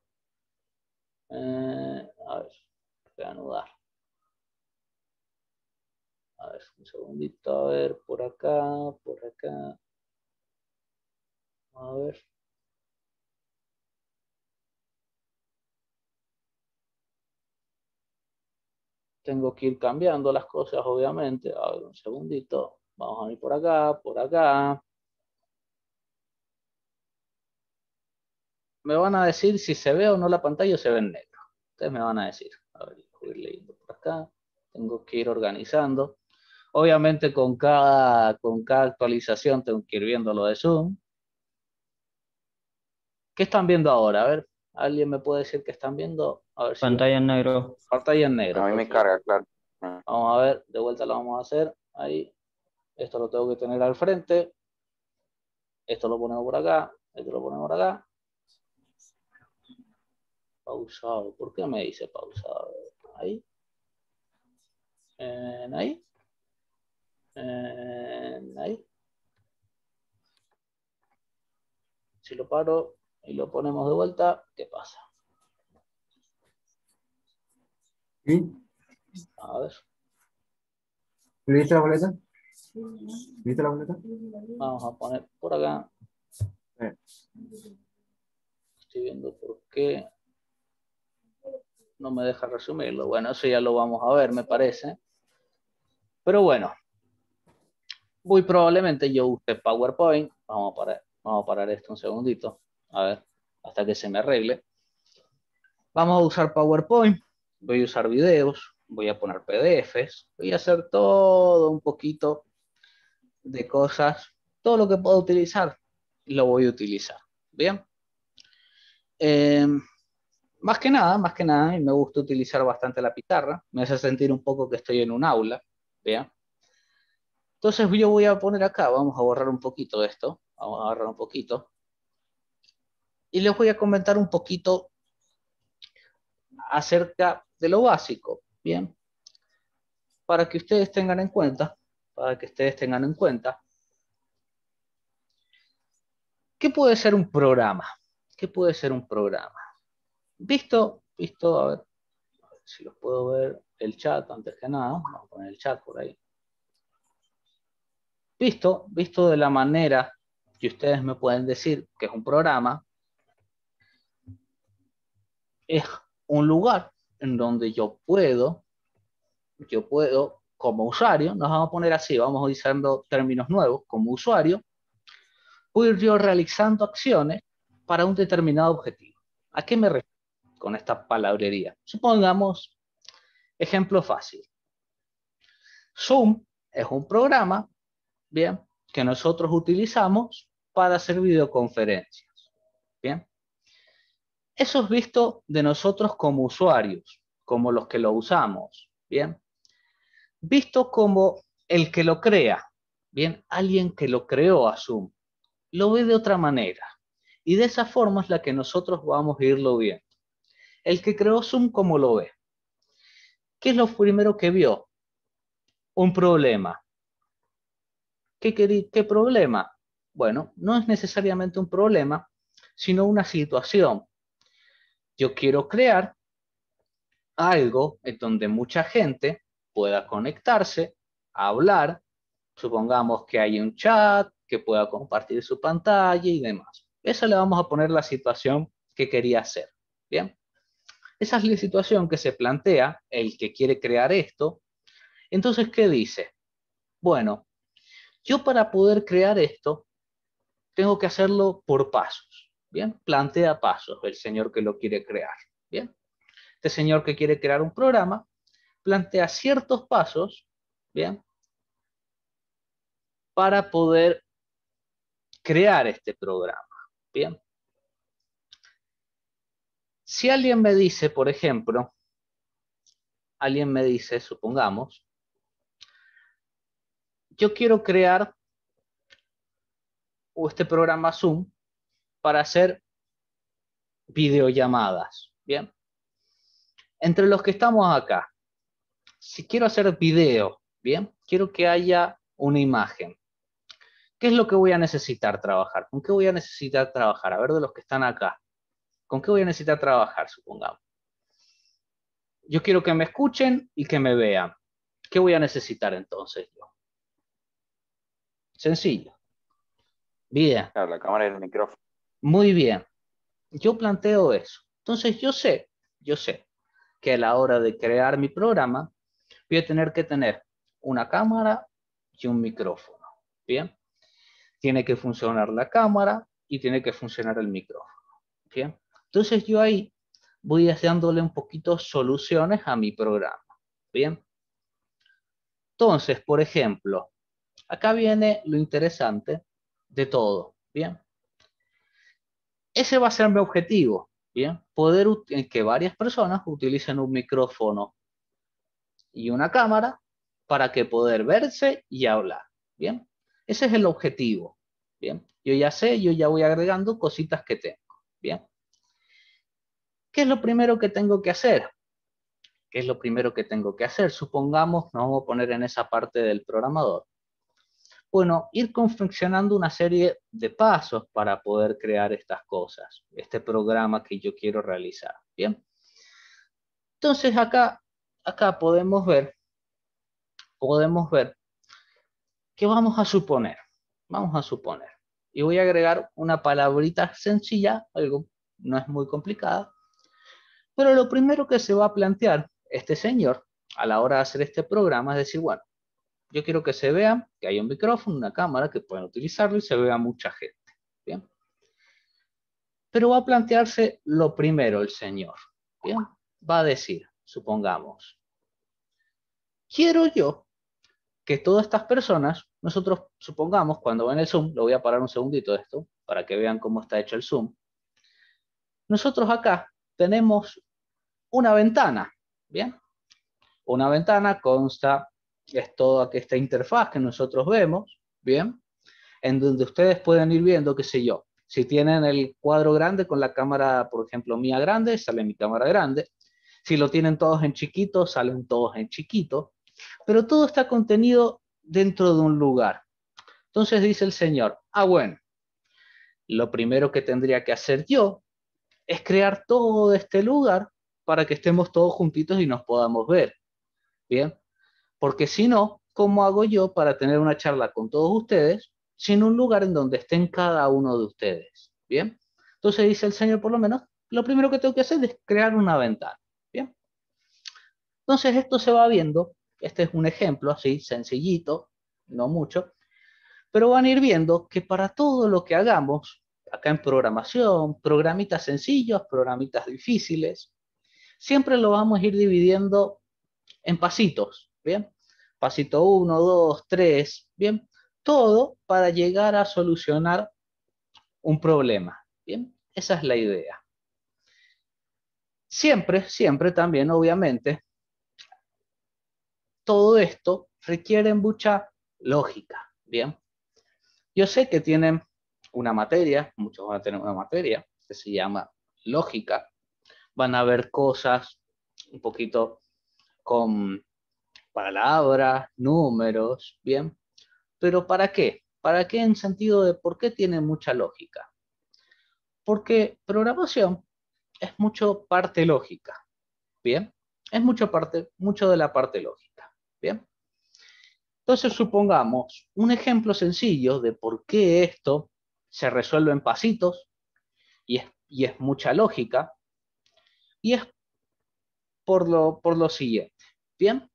Eh, a ver, reanudar. A ver, un segundito, a ver, por acá, por acá. A ver. Tengo que ir cambiando las cosas, obviamente. A ver, un segundito. Vamos a ir por acá, por acá. Me van a decir si se ve o no la pantalla o se ve en negro. Ustedes me van a decir. A ver, voy a ir leyendo por acá. Tengo que ir organizando. Obviamente con cada, con cada actualización tengo que ir viendo lo de Zoom. ¿Qué están viendo ahora? A ver, ¿alguien me puede decir qué están viendo? pantalla en negro. Pantalla en negro. A mí me carga, claro. Vamos a ver, de vuelta lo vamos a hacer. Ahí. Esto lo tengo que tener al frente. Esto lo ponemos por acá. Esto lo ponemos por acá. Pausado. ¿Por qué me dice pausado? Ahí. ahí. ahí. Si lo paro y lo ponemos de vuelta, ¿qué pasa? ¿Sí? A ver. ¿Listo la ¿Viste la boleta? Vamos a poner por acá. Estoy viendo por qué no me deja resumirlo. Bueno, eso ya lo vamos a ver, me parece. Pero bueno, muy probablemente yo use PowerPoint. Vamos a parar, vamos a parar esto un segundito. A ver, hasta que se me arregle. Vamos a usar PowerPoint. Voy a usar videos. Voy a poner PDFs. Voy a hacer todo un poquito de cosas, todo lo que puedo utilizar, lo voy a utilizar. Bien. Em, más que nada, más que nada, me gusta utilizar bastante la pizarra, me hace sentir un poco que estoy en un aula, ¿bien? Entonces yo voy a poner acá, vamos a borrar un poquito esto, vamos a borrar un poquito, y les voy a comentar un poquito acerca de lo básico, ¿bien? Para que ustedes tengan en cuenta para que ustedes tengan en cuenta. ¿Qué puede ser un programa? ¿Qué puede ser un programa? Visto, visto, a ver, si los puedo ver, el chat antes que nada, vamos a poner el chat por ahí. Visto, visto de la manera que ustedes me pueden decir que es un programa, es un lugar en donde yo puedo, yo puedo como usuario, nos vamos a poner así, vamos diciendo términos nuevos, como usuario, voy yo realizando acciones para un determinado objetivo. ¿A qué me refiero con esta palabrería? Supongamos, ejemplo fácil. Zoom es un programa, bien, que nosotros utilizamos para hacer videoconferencias, bien. Eso es visto de nosotros como usuarios, como los que lo usamos, bien visto como el que lo crea, bien, alguien que lo creó a Zoom, lo ve de otra manera. Y de esa forma es la que nosotros vamos a irlo viendo. El que creó Zoom, ¿cómo lo ve? ¿Qué es lo primero que vio? Un problema. ¿Qué, qué problema? Bueno, no es necesariamente un problema, sino una situación. Yo quiero crear algo en donde mucha gente pueda conectarse, hablar. Supongamos que hay un chat, que pueda compartir su pantalla y demás. Esa le vamos a poner la situación que quería hacer. Bien. Esa es la situación que se plantea el que quiere crear esto. Entonces, ¿qué dice? Bueno, yo para poder crear esto, tengo que hacerlo por pasos. Bien, plantea pasos el señor que lo quiere crear. Bien, este señor que quiere crear un programa plantea ciertos pasos, ¿bien? Para poder crear este programa, ¿bien? Si alguien me dice, por ejemplo, alguien me dice, supongamos, yo quiero crear este programa Zoom para hacer videollamadas, ¿bien? Entre los que estamos acá, si quiero hacer video, bien, quiero que haya una imagen. ¿Qué es lo que voy a necesitar trabajar? ¿Con qué voy a necesitar trabajar? A ver, de los que están acá. ¿Con qué voy a necesitar trabajar, supongamos? Yo quiero que me escuchen y que me vean. ¿Qué voy a necesitar entonces yo? Sencillo. Bien. la cámara y el micrófono. Muy bien. Yo planteo eso. Entonces yo sé, yo sé que a la hora de crear mi programa, voy a tener que tener una cámara y un micrófono. Bien. Tiene que funcionar la cámara y tiene que funcionar el micrófono. Bien. Entonces yo ahí voy dándole un poquito soluciones a mi programa. Bien. Entonces, por ejemplo, acá viene lo interesante de todo. Bien. Ese va a ser mi objetivo. Bien. Poder que varias personas utilicen un micrófono y una cámara para que poder verse y hablar. Bien, ese es el objetivo. Bien, yo ya sé, yo ya voy agregando cositas que tengo. Bien, ¿qué es lo primero que tengo que hacer? ¿Qué es lo primero que tengo que hacer? Supongamos, nos vamos a poner en esa parte del programador. Bueno, ir confeccionando una serie de pasos para poder crear estas cosas, este programa que yo quiero realizar. Bien. Entonces acá acá podemos ver, podemos ver qué vamos a suponer, vamos a suponer, y voy a agregar una palabrita sencilla, algo no es muy complicada, pero lo primero que se va a plantear este señor a la hora de hacer este programa es decir, bueno, yo quiero que se vea que hay un micrófono, una cámara, que pueden utilizarlo y se vea mucha gente. ¿bien? Pero va a plantearse lo primero el señor. ¿bien? Va a decir, supongamos, Quiero yo que todas estas personas, nosotros supongamos, cuando ven el Zoom, lo voy a parar un segundito esto, para que vean cómo está hecho el Zoom. Nosotros acá tenemos una ventana, ¿bien? Una ventana consta, es toda esta interfaz que nosotros vemos, ¿bien? En donde ustedes pueden ir viendo, qué sé yo, si tienen el cuadro grande con la cámara, por ejemplo, mía grande, sale mi cámara grande. Si lo tienen todos en chiquito, salen todos en chiquito. Pero todo está contenido dentro de un lugar. Entonces dice el Señor, ah, bueno, lo primero que tendría que hacer yo es crear todo este lugar para que estemos todos juntitos y nos podamos ver. Bien, porque si no, ¿cómo hago yo para tener una charla con todos ustedes sin un lugar en donde estén cada uno de ustedes? Bien, entonces dice el Señor, por lo menos, lo primero que tengo que hacer es crear una ventana. Bien, entonces esto se va viendo este es un ejemplo así, sencillito, no mucho, pero van a ir viendo que para todo lo que hagamos, acá en programación, programitas sencillos, programitas difíciles, siempre lo vamos a ir dividiendo en pasitos, ¿bien? Pasito 1, dos, tres. ¿bien? Todo para llegar a solucionar un problema, ¿bien? Esa es la idea. Siempre, siempre también, obviamente, todo esto requiere mucha lógica, ¿bien? Yo sé que tienen una materia, muchos van a tener una materia que se llama lógica, van a ver cosas un poquito con palabras, números, ¿bien? Pero ¿para qué? ¿Para qué en sentido de por qué tiene mucha lógica? Porque programación es mucho parte lógica, ¿bien? Es mucho, parte, mucho de la parte lógica. Bien. Entonces supongamos un ejemplo sencillo de por qué esto se resuelve en pasitos y es, y es mucha lógica y es por lo, por lo siguiente. Bien.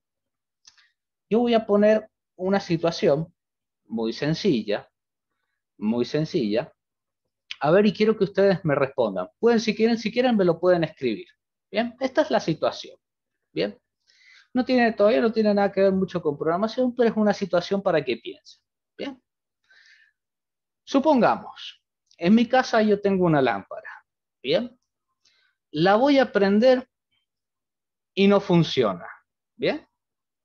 Yo voy a poner una situación muy sencilla, muy sencilla. A ver, y quiero que ustedes me respondan. Pueden, si quieren, si quieren, me lo pueden escribir. Bien, esta es la situación. Bien, no tiene todavía, no tiene nada que ver mucho con programación, pero es una situación para que piensen. Bien. Supongamos, en mi casa yo tengo una lámpara. Bien. La voy a prender y no funciona. Bien.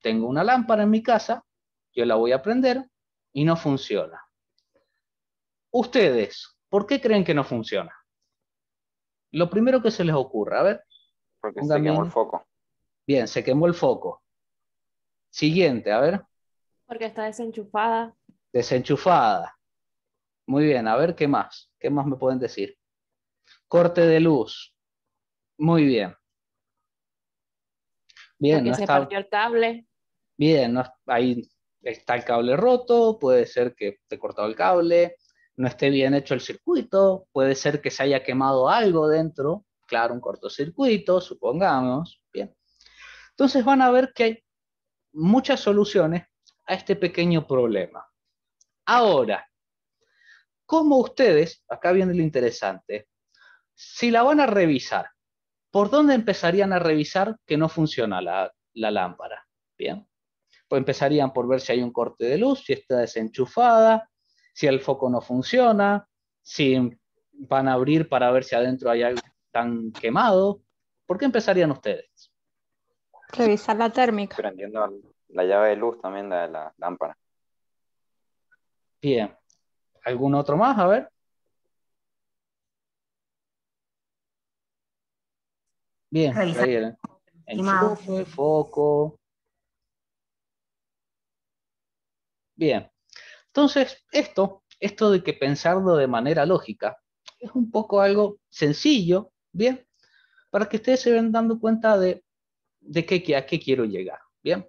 Tengo una lámpara en mi casa, yo la voy a prender y no funciona. Ustedes, ¿por qué creen que no funciona? Lo primero que se les ocurra, a ver. Porque se el foco. Bien, se quemó el foco. Siguiente, a ver. Porque está desenchufada. Desenchufada. Muy bien, a ver qué más. ¿Qué más me pueden decir? Corte de luz. Muy bien. Bien, se está... el cable. Bien, ahí está el cable roto, puede ser que te cortado el cable, no esté bien hecho el circuito, puede ser que se haya quemado algo dentro, claro, un cortocircuito, supongamos. Bien. Entonces van a ver que hay muchas soluciones a este pequeño problema. Ahora, ¿cómo ustedes, acá viene lo interesante, si la van a revisar, ¿por dónde empezarían a revisar que no funciona la, lámpara? Bien, pues empezarían por ver si hay un corte de luz, si está desenchufada, si el foco no funciona, si van a abrir para ver si adentro hay algo tan quemado. ¿Por qué empezarían ustedes? Revisar la térmica. Prendiendo la llave de luz también de la lámpara. Bien. ¿Algún otro más? A ver. Bien, Revisar. El foco. Bien. Entonces, esto, esto de que pensarlo de manera lógica, es un poco algo sencillo, ¿bien? Para que ustedes se ven dando cuenta de de qué, a qué quiero llegar. Bien,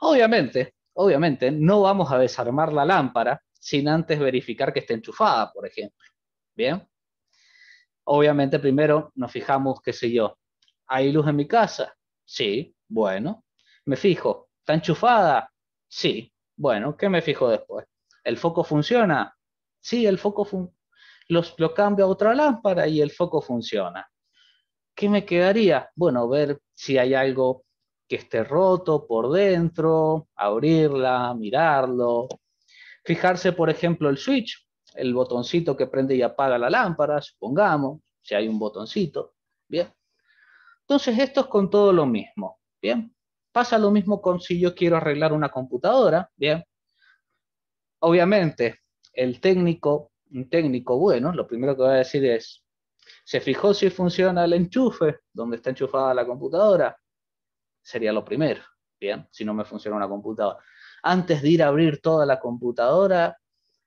obviamente, obviamente no vamos a desarmar la lámpara sin antes verificar que esté enchufada, por ejemplo. Bien, obviamente primero nos fijamos, qué sé yo, ¿hay luz en mi casa? Sí, bueno. Me fijo, ¿está enchufada? Sí, bueno, ¿qué me fijo después? ¿El foco funciona? Sí, el foco funciona. Los, lo cambio a otra lámpara y el foco funciona. ¿Qué me quedaría? Bueno, ver si hay algo que esté roto por dentro, abrirla, mirarlo. Fijarse, por ejemplo, el switch, el botoncito que prende y apaga la lámpara, supongamos, si hay un botoncito. Bien. Entonces, esto es con todo lo mismo. Bien. Pasa lo mismo con si yo quiero arreglar una computadora. Bien. Obviamente, el técnico, un técnico bueno, lo primero que va a decir es, se fijó si funciona el enchufe, donde está enchufada la computadora. Sería lo primero, ¿bien? Si no me funciona una computadora. Antes de ir a abrir toda la computadora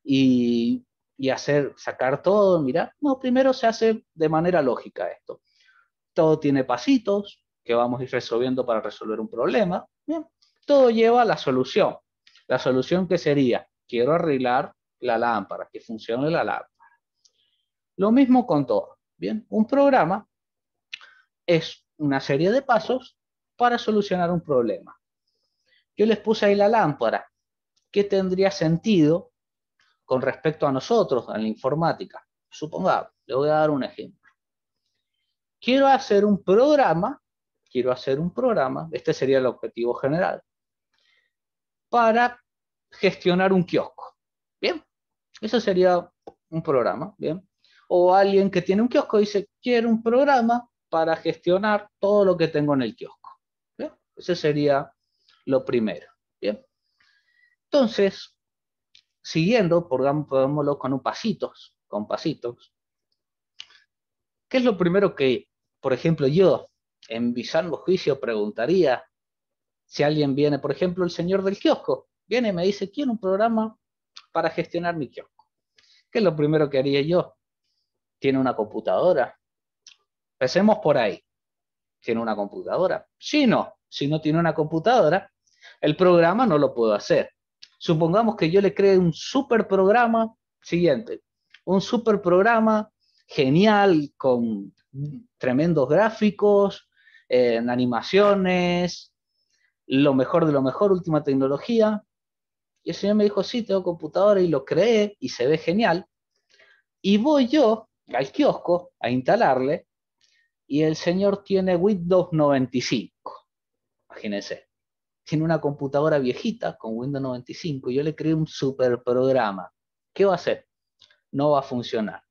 y, hacer, sacar todo, mira, no, primero se hace de manera lógica esto. Todo tiene pasitos que vamos a ir resolviendo para resolver un problema. ¿bien? Todo lleva a la solución. La solución que sería, quiero arreglar la lámpara, que funcione la lámpara. Lo mismo con todo. Bien, un programa es una serie de pasos para solucionar un problema. Yo les puse ahí la lámpara. ¿Qué tendría sentido con respecto a nosotros, a la informática? Supongamos, le voy a dar un ejemplo. Quiero hacer un programa, quiero hacer un programa, este sería el objetivo general, para gestionar un kiosco. Bien, eso sería un programa, bien o alguien que tiene un kiosco dice, quiero un programa para gestionar todo lo que tengo en el kiosco. Ese sería lo primero. Entonces, siguiendo, pongámoslo con un pasitos, con pasitos, ¿qué es lo primero que, por ejemplo, yo en visando juicio preguntaría si alguien viene, por ejemplo, el señor del kiosco, viene y me dice, quiero un programa para gestionar mi kiosco. ¿Qué es lo primero que haría yo? tiene una computadora. Empecemos por ahí. Tiene una computadora. Si no, si no tiene una computadora, el programa no lo puedo hacer. Supongamos que yo le cree un super programa, siguiente, un super programa genial con tremendos gráficos, eh, animaciones, lo mejor de lo mejor, última tecnología. Y el señor me dijo, sí, tengo computadora y lo cree, y se ve genial. Y voy yo al kiosco a instalarle y el señor tiene Windows 95. Imagínense. Tiene una computadora viejita con Windows 95. Yo le creé un super programa. ¿Qué va a hacer? No va a funcionar.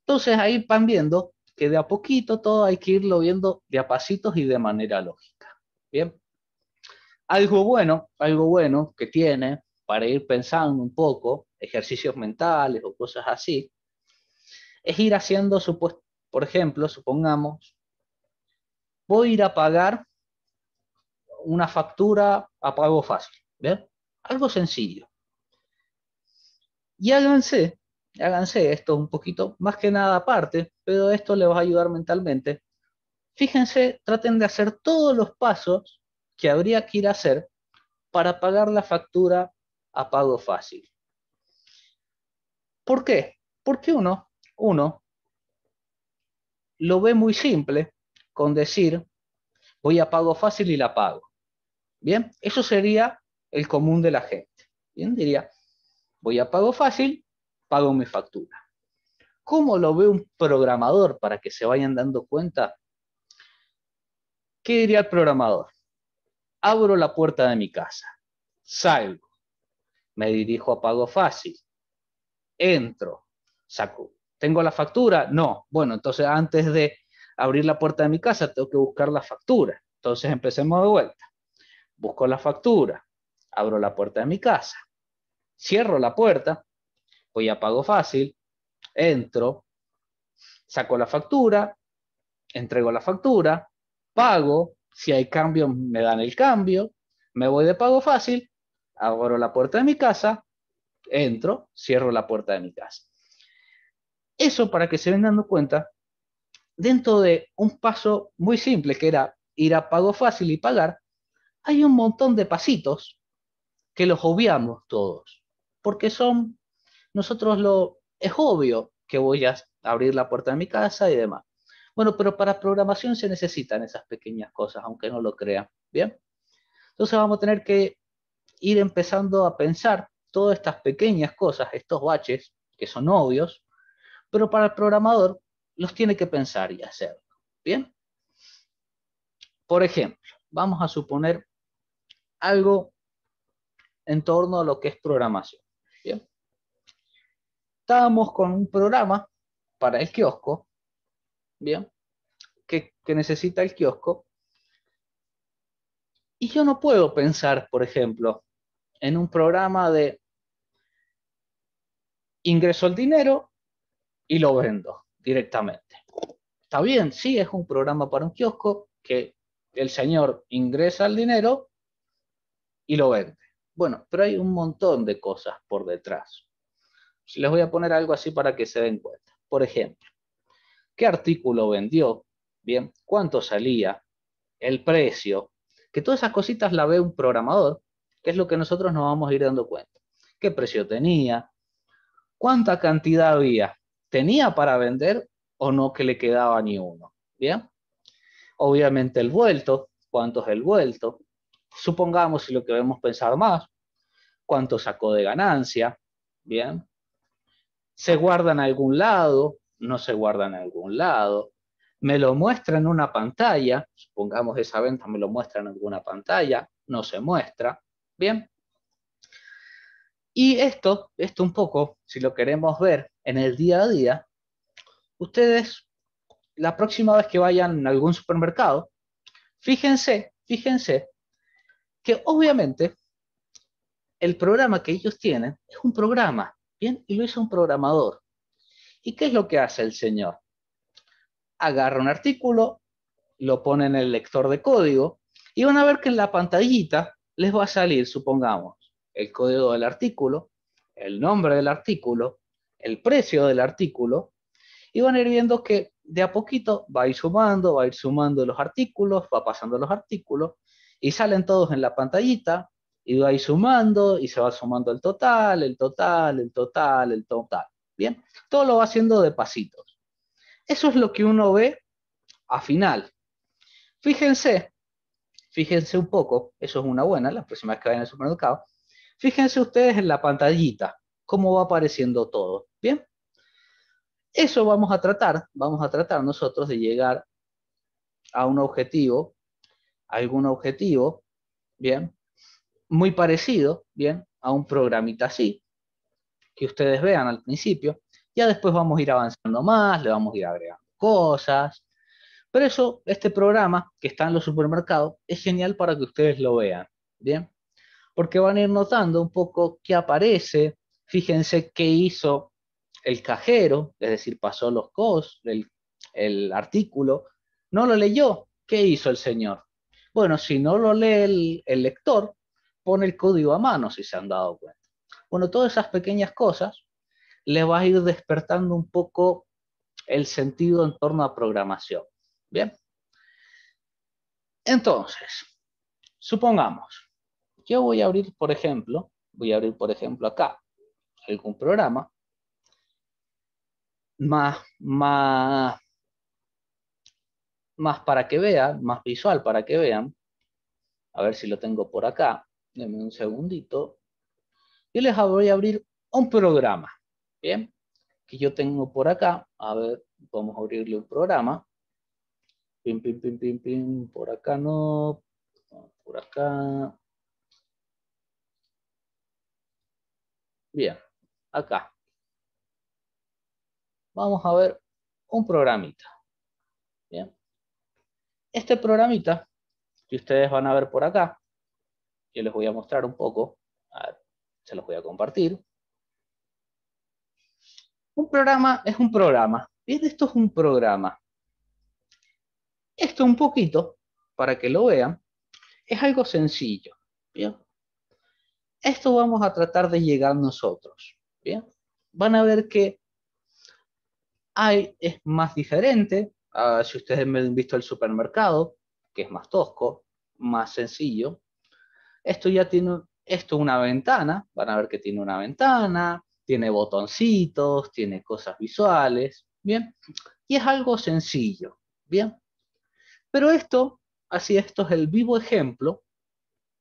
Entonces ahí van viendo que de a poquito todo hay que irlo viendo de a pasitos y de manera lógica. Bien. Algo bueno, algo bueno que tiene para ir pensando un poco, ejercicios mentales o cosas así, es ir haciendo, por ejemplo, supongamos, voy a ir a pagar una factura a pago fácil, Algo sencillo. Y háganse, háganse esto un poquito, más que nada aparte, pero esto les va a ayudar mentalmente. Fíjense, traten de hacer todos los pasos que habría que ir a hacer para pagar la factura a pago fácil. ¿Por qué? Porque uno uno lo ve muy simple con decir, voy a pago fácil y la pago. Bien, eso sería el común de la gente. Bien, diría, voy a pago fácil, pago mi factura. ¿Cómo lo ve un programador para que se vayan dando cuenta? ¿Qué diría el programador? Abro la puerta de mi casa, salgo, me dirijo a pago fácil, entro, saco ¿Tengo la factura? No. Bueno, entonces antes de abrir la puerta de mi casa tengo que buscar la factura. Entonces empecemos de vuelta. Busco la factura, abro la puerta de mi casa, cierro la puerta, voy a pago fácil, entro, saco la factura, entrego la factura, pago, si hay cambio me dan el cambio, me voy de pago fácil, abro la puerta de mi casa, entro, cierro la puerta de mi casa. Eso para que se ven dando cuenta, dentro de un paso muy simple que era ir a pago fácil y pagar, hay un montón de pasitos que los obviamos todos, porque son, nosotros lo, es obvio que voy a abrir la puerta de mi casa y demás. Bueno, pero para programación se necesitan esas pequeñas cosas, aunque no lo crean, ¿bien? Entonces vamos a tener que ir empezando a pensar todas estas pequeñas cosas, estos baches que son obvios, pero para el programador los tiene que pensar y hacerlo. Bien. Por ejemplo, vamos a suponer algo en torno a lo que es programación. Bien. Estábamos con un programa para el kiosco, bien, que, necesita el kiosco. Y yo no puedo pensar, por ejemplo, en un programa de ingreso al dinero y lo vendo directamente. Está bien, sí, es un programa para un kiosco que el señor ingresa el dinero y lo vende. Bueno, pero hay un montón de cosas por detrás. Les voy a poner algo así para que se den cuenta. Por ejemplo, ¿qué artículo vendió? Bien, ¿cuánto salía? El precio. Que todas esas cositas la ve un programador, que es lo que nosotros nos vamos a ir dando cuenta. ¿Qué precio tenía? ¿Cuánta cantidad había? tenía para vender o no que le quedaba ni uno. ¿Bien? Obviamente el vuelto, ¿cuánto es el vuelto? Supongamos, si lo queremos pensar más, ¿cuánto sacó de ganancia? ¿Bien? ¿Se guarda en algún lado? ¿No se guarda en algún lado? ¿Me lo muestra en una pantalla? Supongamos esa venta me lo muestra en alguna pantalla, no se muestra. ¿Bien? Y esto, esto un poco, si lo queremos ver, en el día a día, ustedes la próxima vez que vayan a algún supermercado, fíjense, fíjense que obviamente el programa que ellos tienen es un programa, ¿bien? Y lo hizo un programador. ¿Y qué es lo que hace el señor? Agarra un artículo, lo pone en el lector de código y van a ver que en la pantallita les va a salir, supongamos, el código del artículo, el nombre del artículo, el precio del artículo y van a ir viendo que de a poquito va a ir sumando, va a ir sumando los artículos, va pasando los artículos y salen todos en la pantallita y va a ir sumando y se va sumando el total, el total, el total, el total. Bien, todo lo va haciendo de pasitos. Eso es lo que uno ve a final. Fíjense, fíjense un poco, eso es una buena, la próxima vez que vayan al supermercado, fíjense ustedes en la pantallita cómo va apareciendo todo. Bien, eso vamos a tratar, vamos a tratar nosotros de llegar a un objetivo, algún objetivo, bien, muy parecido, bien, a un programita así, que ustedes vean al principio. Ya después vamos a ir avanzando más, le vamos a ir agregando cosas. Pero eso, este programa que está en los supermercados, es genial para que ustedes lo vean, ¿bien? Porque van a ir notando un poco qué aparece, fíjense qué hizo el cajero, es decir, pasó los costos el, artículo, no lo leyó. ¿Qué hizo el señor? Bueno, si no lo lee el, lector, pone el código a mano, si se han dado cuenta. Bueno, todas esas pequeñas cosas le va a ir despertando un poco el sentido en torno a programación. Bien. Entonces, supongamos, yo voy a abrir, por ejemplo, voy a abrir, por ejemplo, acá, algún programa más, más, más para que vean, más visual para que vean. A ver si lo tengo por acá. Denme un segundito. Y les voy a abrir un programa. Bien. Que yo tengo por acá. A ver, vamos a abrirle un programa. Pim, pim, pim, pim, pim. Por acá no. Por acá. Bien acá. Vamos a ver un programita. Este programita que ustedes van a ver por acá, yo les voy a mostrar un poco, se los voy a compartir. Un programa es un programa. Bien, esto es un programa. Esto un poquito, para que lo vean, es algo sencillo. Bien. Esto vamos a tratar de llegar nosotros. ¿bien? Van a ver que hay es más diferente. si ustedes me han visto el supermercado, que es más tosco, más sencillo. Esto ya tiene, esto una ventana, van a ver que tiene una ventana, tiene botoncitos, tiene cosas visuales, ¿bien? Y es algo sencillo, ¿bien? Pero esto, así esto es el vivo ejemplo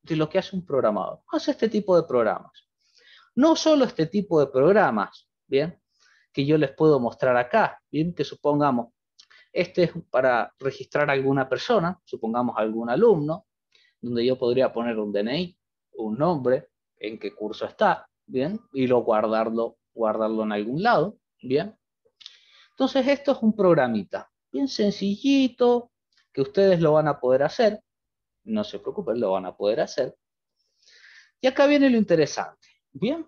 de lo que hace un programador. Hace este tipo de programas. No solo este tipo de programas, ¿bien? Que yo les puedo mostrar acá, ¿bien? Que supongamos, este es para registrar a alguna persona, supongamos algún alumno, donde yo podría poner un DNI, un nombre, en qué curso está, ¿bien? Y lo guardarlo, guardarlo en algún lado, ¿bien? Entonces esto es un programita, bien sencillito, que ustedes lo van a poder hacer, no se preocupen, lo van a poder hacer. Y acá viene lo interesante. Bien.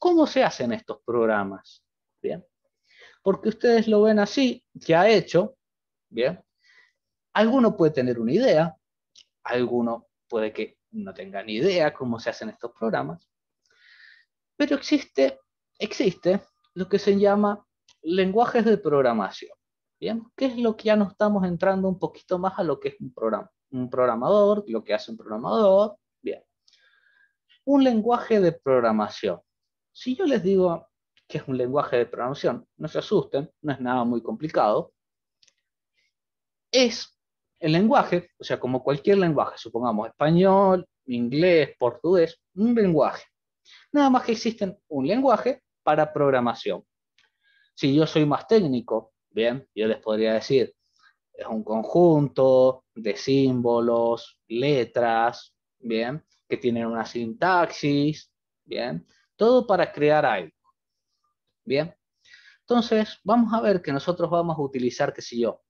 ¿Cómo se hacen estos programas? Bien. Porque ustedes lo ven así, ya hecho. Bien. Alguno puede tener una idea, alguno puede que no tenga ni idea cómo se hacen estos programas. Pero existe, existe lo que se llama lenguajes de programación. ¿Bien? ¿Qué es lo que ya nos estamos entrando un poquito más a lo que es un, programa, un programador, lo que hace un programador, un lenguaje de programación. Si yo les digo que es un lenguaje de programación, no se asusten, no es nada muy complicado. Es el lenguaje, o sea, como cualquier lenguaje, supongamos español, inglés, portugués, un lenguaje. Nada más que existen un lenguaje para programación. Si yo soy más técnico, bien, yo les podría decir, es un conjunto de símbolos, letras, bien, que tienen una sintaxis, ¿bien? Todo para crear algo, ¿bien? Entonces, vamos a ver que nosotros vamos a utilizar, qué sé yo,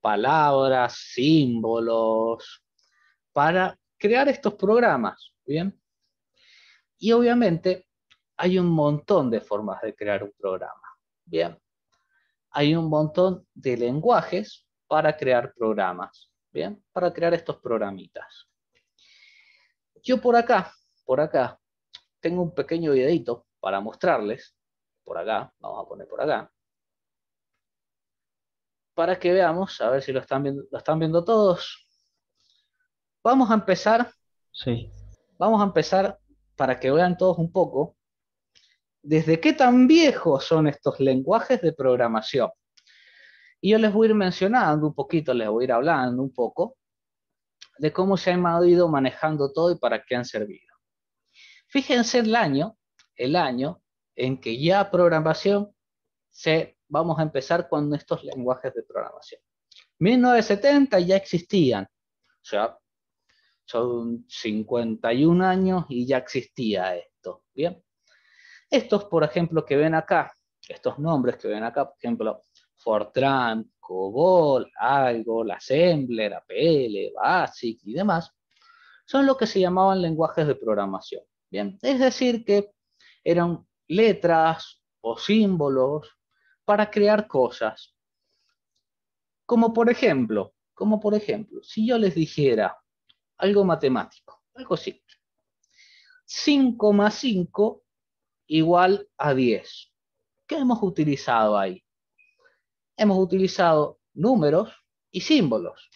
palabras, símbolos, para crear estos programas, ¿bien? Y obviamente hay un montón de formas de crear un programa, ¿bien? Hay un montón de lenguajes para crear programas, ¿bien? Para crear estos programitas. Yo por acá, por acá, tengo un pequeño videito para mostrarles, por acá, vamos a poner por acá, para que veamos, a ver si lo están viendo, lo están viendo todos. Vamos a empezar. Sí. Vamos a empezar para que vean todos un poco desde qué tan viejos son estos lenguajes de programación. Y yo les voy a ir mencionando un poquito, les voy a ir hablando un poco de cómo se ha ido manejando todo y para qué han servido. Fíjense el año, el año en que ya programación se, vamos a empezar con estos lenguajes de programación. 1970 ya existían, o sea, son 51 años y ya existía esto, ¿bien? Estos, por ejemplo, que ven acá, estos nombres que ven acá, por ejemplo, Fortran, COBOL, ALGOL, Assembler, APL, BASIC y demás, son lo que se llamaban lenguajes de programación. Bien, es decir que eran letras o símbolos para crear cosas. Como por ejemplo, como por ejemplo, si yo les dijera algo matemático, algo simple. 5 igual a 10. ¿Qué hemos utilizado ahí? hemos utilizado números y símbolos.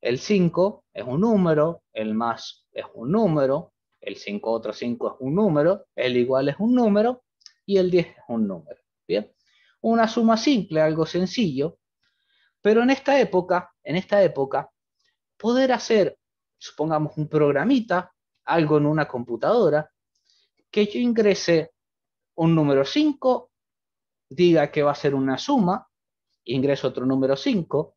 El 5 es un número, el más es un número, el 5 otro 5 es un número, el igual es un número y el 10 es un número. ¿bien? Una suma simple, algo sencillo, pero en esta época, en esta época, poder hacer, supongamos, un programita, algo en una computadora, que yo ingrese un número 5, diga que va a ser una suma, ingreso otro número 5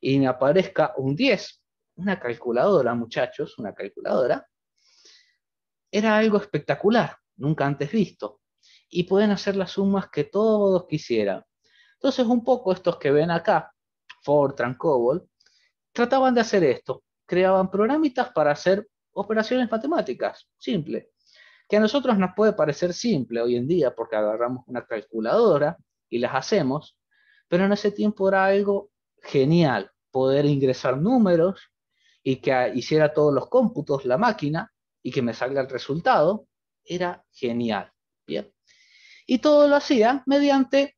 y me aparezca un 10. Una calculadora, muchachos, una calculadora. Era algo espectacular, nunca antes visto. Y pueden hacer las sumas que todos quisieran. Entonces, un poco estos que ven acá, Fortran, Cobol, trataban de hacer esto. Creaban programitas para hacer operaciones matemáticas, simple. Que a nosotros nos puede parecer simple hoy en día porque agarramos una calculadora y las hacemos, pero en ese tiempo era algo genial poder ingresar números y que hiciera todos los cómputos la máquina y que me salga el resultado. Era genial. Bien. Y todo lo hacía mediante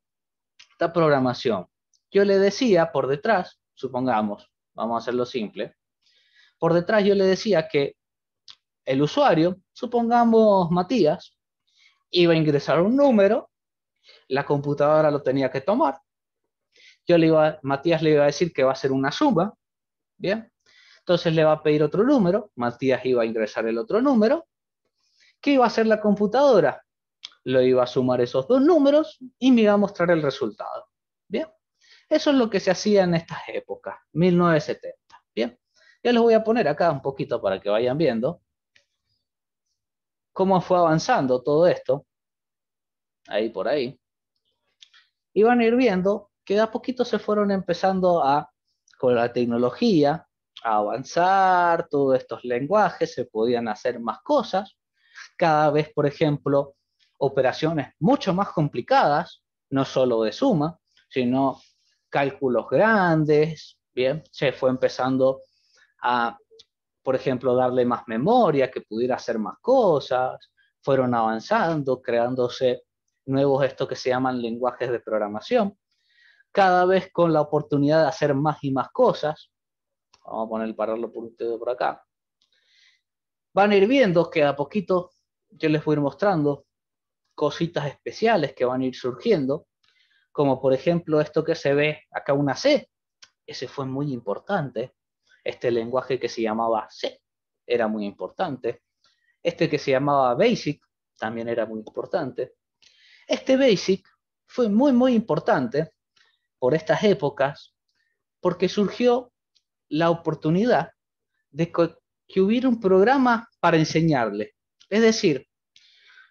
esta programación. Yo le decía por detrás, supongamos, vamos a hacerlo simple, por detrás yo le decía que el usuario, supongamos Matías, iba a ingresar un número, la computadora lo tenía que tomar, yo le iba, Matías le iba a decir que va a ser una suma, ¿bien? Entonces le va a pedir otro número, Matías iba a ingresar el otro número. ¿Qué iba a hacer la computadora? Lo iba a sumar esos dos números y me iba a mostrar el resultado, ¿bien? Eso es lo que se hacía en estas épocas, 1970, ¿bien? Ya les voy a poner acá un poquito para que vayan viendo cómo fue avanzando todo esto, ahí por ahí, y van a ir viendo que de a poquito se fueron empezando a, con la tecnología, a avanzar, todos estos lenguajes, se podían hacer más cosas, cada vez, por ejemplo, operaciones mucho más complicadas, no solo de suma, sino cálculos grandes, bien, se fue empezando a, por ejemplo, darle más memoria, que pudiera hacer más cosas, fueron avanzando, creándose nuevos, estos que se llaman lenguajes de programación, cada vez con la oportunidad de hacer más y más cosas. Vamos a poner el pararlo por ustedes por acá. Van a ir viendo que a poquito yo les voy a ir mostrando cositas especiales que van a ir surgiendo, como por ejemplo esto que se ve acá una C. Ese fue muy importante. Este lenguaje que se llamaba C era muy importante. Este que se llamaba Basic también era muy importante. Este Basic fue muy, muy importante por estas épocas, porque surgió la oportunidad de que, hubiera un programa para enseñarle. Es decir,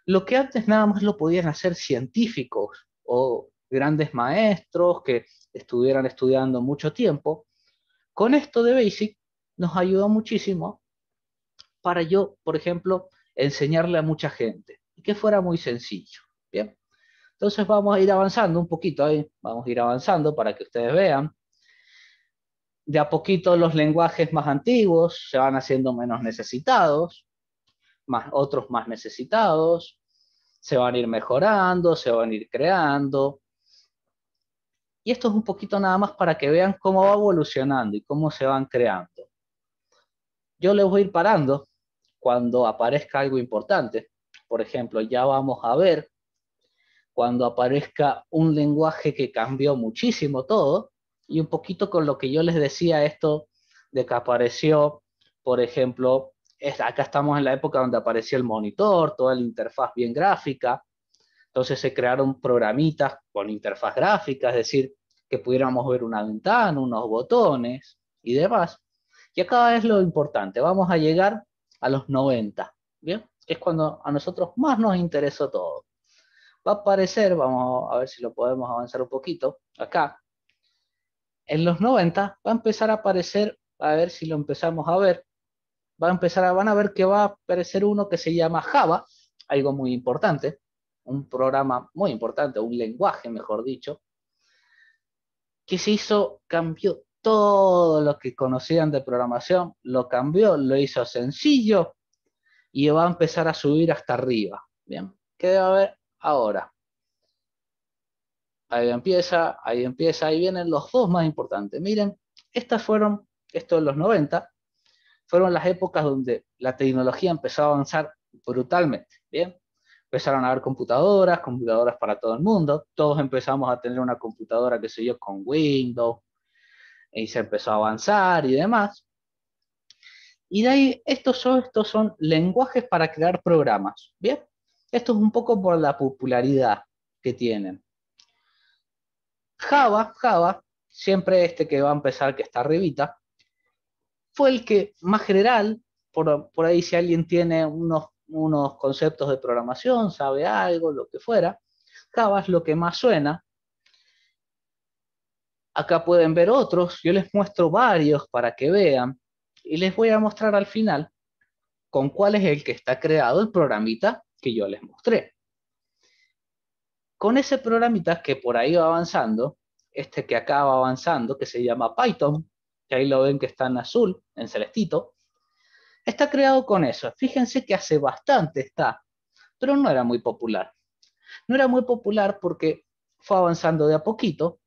lo que antes nada más lo podían hacer científicos o grandes maestros que estuvieran estudiando mucho tiempo, con esto de Basic nos ayudó muchísimo para yo, por ejemplo, enseñarle a mucha gente y que fuera muy sencillo. Bien. Entonces vamos a ir avanzando un poquito ahí, vamos a ir avanzando para que ustedes vean. De a poquito los lenguajes más antiguos se van haciendo menos necesitados, más, otros más necesitados, se van a ir mejorando, se van a ir creando. Y esto es un poquito nada más para que vean cómo va evolucionando y cómo se van creando. Yo les voy a ir parando cuando aparezca algo importante. Por ejemplo, ya vamos a ver cuando aparezca un lenguaje que cambió muchísimo todo, y un poquito con lo que yo les decía esto de que apareció, por ejemplo, acá estamos en la época donde apareció el monitor, toda la interfaz bien gráfica, entonces se crearon programitas con interfaz gráfica, es decir, que pudiéramos ver una ventana, unos botones y demás. Y acá es lo importante, vamos a llegar a los 90, ¿bien? es cuando a nosotros más nos interesó todo va a aparecer, vamos a ver si lo podemos avanzar un poquito, acá. En los 90 va a empezar a aparecer, a ver si lo empezamos a ver, va a empezar a, van a ver que va a aparecer uno que se llama Java, algo muy importante, un programa muy importante, un lenguaje, mejor dicho, que se hizo, cambió todo lo que conocían de programación, lo cambió, lo hizo sencillo y va a empezar a subir hasta arriba. Bien, va a ver. Ahora, ahí empieza, ahí empieza, ahí vienen los dos más importantes. Miren, estas fueron, estos de los 90, fueron las épocas donde la tecnología empezó a avanzar brutalmente, ¿bien? Empezaron a haber computadoras, computadoras para todo el mundo, todos empezamos a tener una computadora, qué sé yo, con Windows, y se empezó a avanzar y demás. Y de ahí, estos son, estos son lenguajes para crear programas, ¿bien? Esto es un poco por la popularidad que tienen. Java, Java, siempre este que va a empezar que está arribita, fue el que más general, por, ahí si alguien tiene unos, unos conceptos de programación, sabe algo, lo que fuera, Java es lo que más suena. Acá pueden ver otros, yo les muestro varios para que vean, y les voy a mostrar al final con cuál es el que está creado el programita que yo les mostré. Con ese programita que por ahí va avanzando, este que acá va avanzando, que se llama Python, que ahí lo ven que está en azul, en celestito, está creado con eso. Fíjense que hace bastante está, pero no era muy popular. No era muy popular porque fue avanzando de a poquito,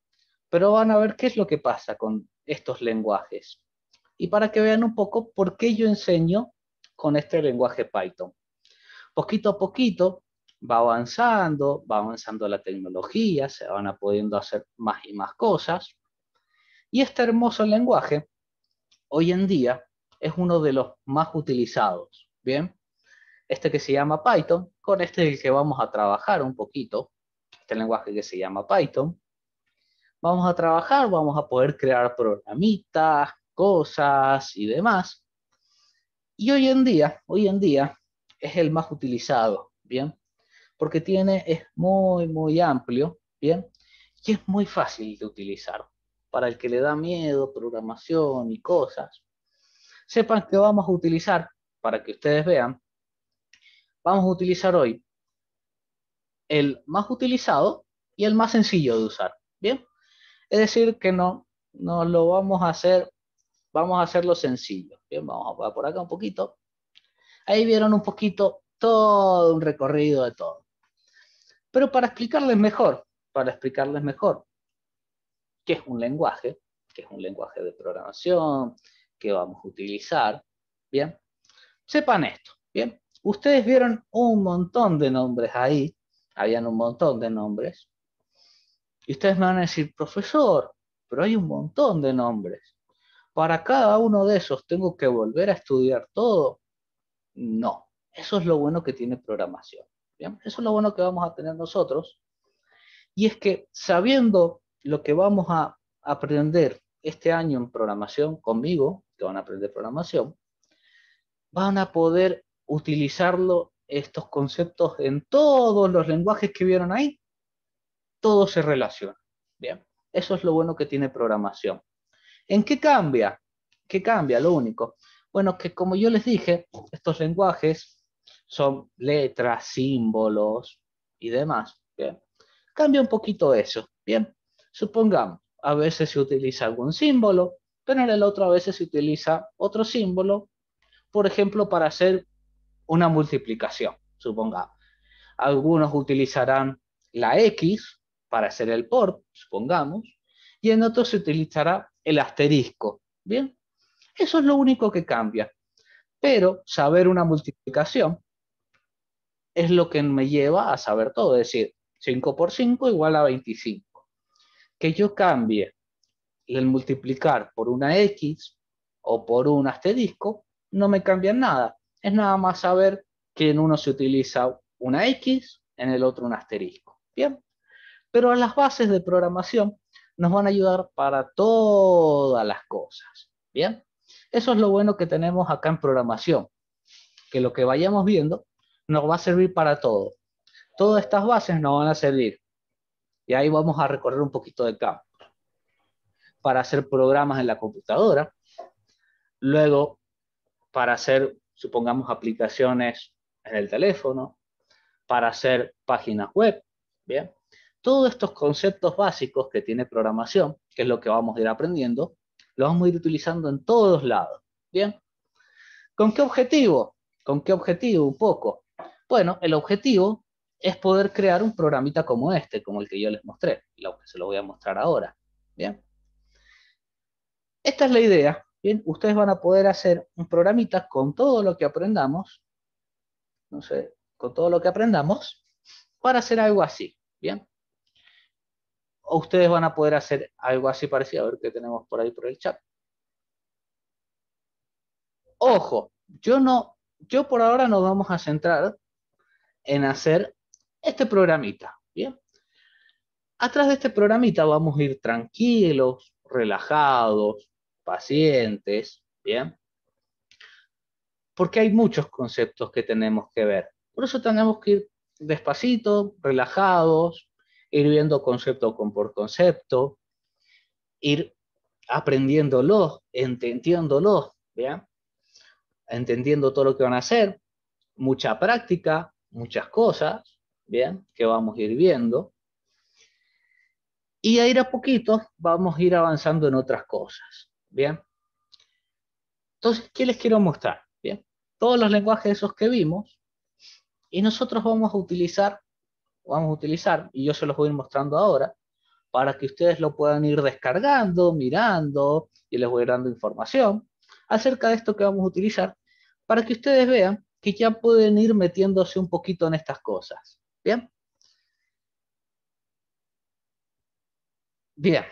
pero van a ver qué es lo que pasa con estos lenguajes. Y para que vean un poco por qué yo enseño con este lenguaje Python poquito a poquito va avanzando, va avanzando la tecnología, se van a pudiendo hacer más y más cosas. Y este hermoso lenguaje, hoy en día, es uno de los más utilizados. Bien, este que se llama Python, con este el que vamos a trabajar un poquito, este lenguaje que se llama Python. Vamos a trabajar, vamos a poder crear programitas, cosas y demás. Y hoy en día, hoy en día, es el más utilizado, ¿bien? Porque tiene, es muy, muy amplio, ¿bien? Y es muy fácil de utilizar. Para el que le da miedo, programación y cosas, sepan que vamos a utilizar, para que ustedes vean, vamos a utilizar hoy el más utilizado y el más sencillo de usar, ¿bien? Es decir, que no, no lo vamos a hacer, vamos a hacerlo sencillo, ¿bien? Vamos a por acá un poquito, Ahí vieron un poquito todo un recorrido de todo. Pero para explicarles mejor, para explicarles mejor qué es un lenguaje, qué es un lenguaje de programación, qué vamos a utilizar, ¿bien? Sepan esto, ¿bien? Ustedes vieron un montón de nombres ahí, habían un montón de nombres, y ustedes me van a decir, profesor, pero hay un montón de nombres. Para cada uno de esos tengo que volver a estudiar todo. No, eso es lo bueno que tiene programación. Eso es lo bueno que vamos a tener nosotros. Y es que sabiendo lo que vamos a aprender este año en programación conmigo, que van a aprender programación, van a poder utilizarlo estos conceptos en todos los lenguajes que vieron ahí. Todo se relaciona. eso es lo bueno que tiene programación. ¿En qué cambia? ¿Qué cambia? Lo único bueno, que como yo les dije, estos lenguajes son letras, símbolos y demás. Cambia un poquito eso. Bien, supongamos, a veces se utiliza algún símbolo, pero en el otro a veces se utiliza otro símbolo, por ejemplo, para hacer una multiplicación, supongamos. Algunos utilizarán la X para hacer el por, supongamos, y en otros se utilizará el asterisco. Bien, eso es lo único que cambia. Pero saber una multiplicación es lo que me lleva a saber todo, es decir, 5 por 5 igual a 25. Que yo cambie el multiplicar por una X o por un asterisco, no me cambia nada. Es nada más saber que en uno se utiliza una X, en el otro un asterisco. Bien. Pero las bases de programación nos van a ayudar para todas las cosas. Bien. Eso es lo bueno que tenemos acá en programación, que lo que vayamos viendo nos va a servir para todo. Todas estas bases nos van a servir. Y ahí vamos a recorrer un poquito de campo. Para hacer programas en la computadora. Luego, para hacer, supongamos, aplicaciones en el teléfono. Para hacer páginas web. Bien. Todos estos conceptos básicos que tiene programación, que es lo que vamos a ir aprendiendo, lo vamos a ir utilizando en todos lados. ¿Bien? ¿Con qué objetivo? ¿Con qué objetivo? Un poco. Bueno, el objetivo es poder crear un programita como este, como el que yo les mostré, lo que se lo voy a mostrar ahora. Bien. Esta es la idea. Bien, ustedes van a poder hacer un programita con todo lo que aprendamos, no sé, con todo lo que aprendamos, para hacer algo así. Bien o ustedes van a poder hacer algo así parecido. A ver qué tenemos por ahí por el chat. Ojo, yo no, yo por ahora nos vamos a centrar en hacer este programita, ¿bien? Atrás de este programita vamos a ir tranquilos, relajados, pacientes, ¿bien? Porque hay muchos conceptos que tenemos que ver. Por eso tenemos que ir despacito, relajados, ir viendo concepto por concepto, ir aprendiéndolos, entendiéndolos, entendiendo todo lo que van a hacer, mucha práctica, muchas cosas, ¿bien? Que vamos a ir viendo. Y a ir a poquito vamos a ir avanzando en otras cosas, ¿bien? Entonces, ¿qué les quiero mostrar? ¿Bien? Todos los lenguajes esos que vimos y nosotros vamos a utilizar vamos a utilizar y yo se los voy a ir mostrando ahora para que ustedes lo puedan ir descargando, mirando y les voy dando información acerca de esto que vamos a utilizar para que ustedes vean que ya pueden ir metiéndose un poquito en estas cosas. Bien. Bien,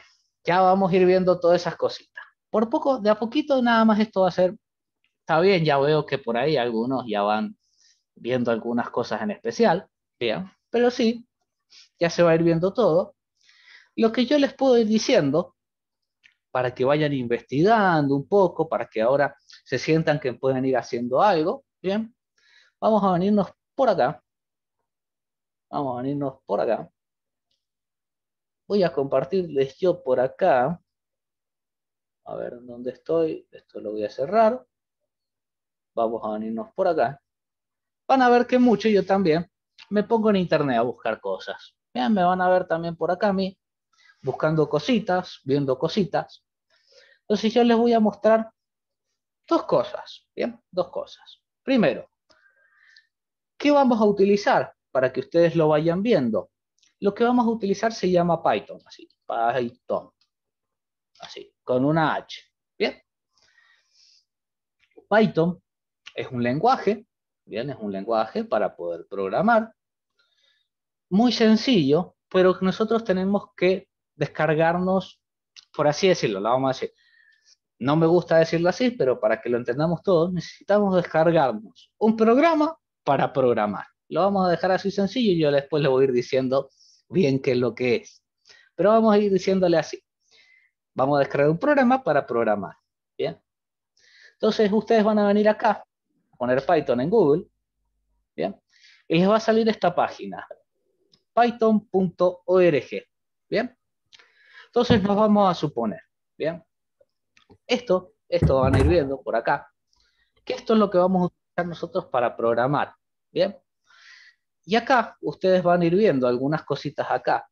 ya vamos a ir viendo todas esas cositas. Por poco, de a poquito nada más esto va a ser, está bien, ya veo que por ahí algunos ya van viendo algunas cosas en especial. Bien pero sí, ya se va a ir viendo todo. Lo que yo les puedo ir diciendo, para que vayan investigando un poco, para que ahora se sientan que pueden ir haciendo algo, bien, vamos a venirnos por acá. Vamos a venirnos por acá. Voy a compartirles yo por acá. A ver dónde estoy. Esto lo voy a cerrar. Vamos a venirnos por acá. Van a ver que mucho yo también me pongo en internet a buscar cosas. Bien, me van a ver también por acá a mí, buscando cositas, viendo cositas. Entonces yo les voy a mostrar dos cosas, ¿bien? Dos cosas. Primero, ¿qué vamos a utilizar para que ustedes lo vayan viendo? Lo que vamos a utilizar se llama Python, así, Python, así, con una H, ¿bien? Python es un lenguaje, ¿bien? Es un lenguaje para poder programar muy sencillo, pero nosotros tenemos que descargarnos, por así decirlo, la vamos a decir. No me gusta decirlo así, pero para que lo entendamos todos, necesitamos descargarnos un programa para programar. Lo vamos a dejar así sencillo y yo después le voy a ir diciendo bien qué es lo que es. Pero vamos a ir diciéndole así. Vamos a descargar un programa para programar. Bien. Entonces ustedes van a venir acá, poner Python en Google. Y les va a salir esta página python.org. Bien. Entonces nos vamos a suponer, bien. Esto, esto van a ir viendo por acá, que esto es lo que vamos a utilizar nosotros para programar, bien. Y acá ustedes van a ir viendo algunas cositas acá.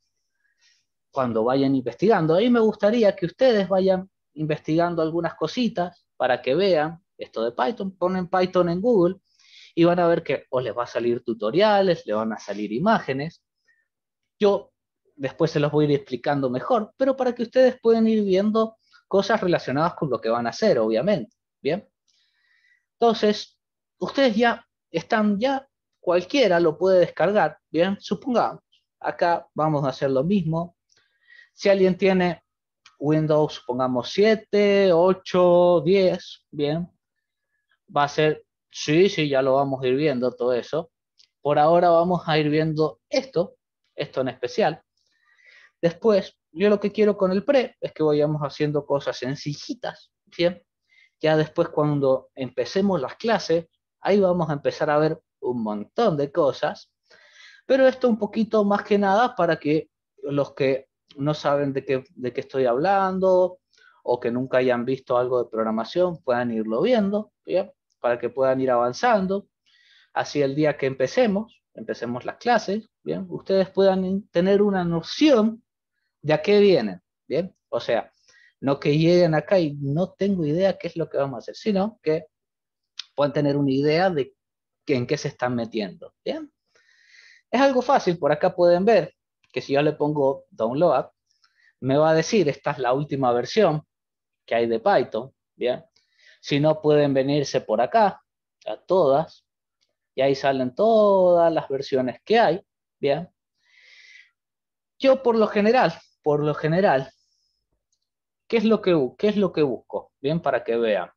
Cuando vayan investigando, ahí me gustaría que ustedes vayan investigando algunas cositas para que vean esto de Python, ponen Python en Google y van a ver que o les va a salir tutoriales, le van a salir imágenes, yo después se los voy a ir explicando mejor, pero para que ustedes puedan ir viendo cosas relacionadas con lo que van a hacer, obviamente. Bien. Entonces, ustedes ya están, ya cualquiera lo puede descargar. Bien, supongamos, acá vamos a hacer lo mismo. Si alguien tiene Windows, supongamos 7, 8, 10, bien, va a ser, sí, sí, ya lo vamos a ir viendo todo eso. Por ahora vamos a ir viendo esto, esto en especial. Después, yo lo que quiero con el pre es que vayamos haciendo cosas sencillitas, Ya después cuando empecemos las clases, ahí vamos a empezar a ver un montón de cosas, pero esto un poquito más que nada para que los que no saben de qué, de qué estoy hablando o que nunca hayan visto algo de programación puedan irlo viendo, para que puedan ir avanzando. Así el día que empecemos, empecemos las clases, ¿bien? Ustedes puedan tener una noción de a qué vienen, ¿bien? O sea, no que lleguen acá y no tengo idea qué es lo que vamos a hacer, sino que puedan tener una idea de en qué se están metiendo, ¿bien? Es algo fácil, por acá pueden ver que si yo le pongo download, me va a decir, esta es la última versión que hay de Python, ¿bien? Si no, pueden venirse por acá, a todas, y ahí salen todas las versiones que hay, ¿bien? Yo por lo general, por lo general, ¿qué es lo que, qué es lo que busco? Bien, para que vean.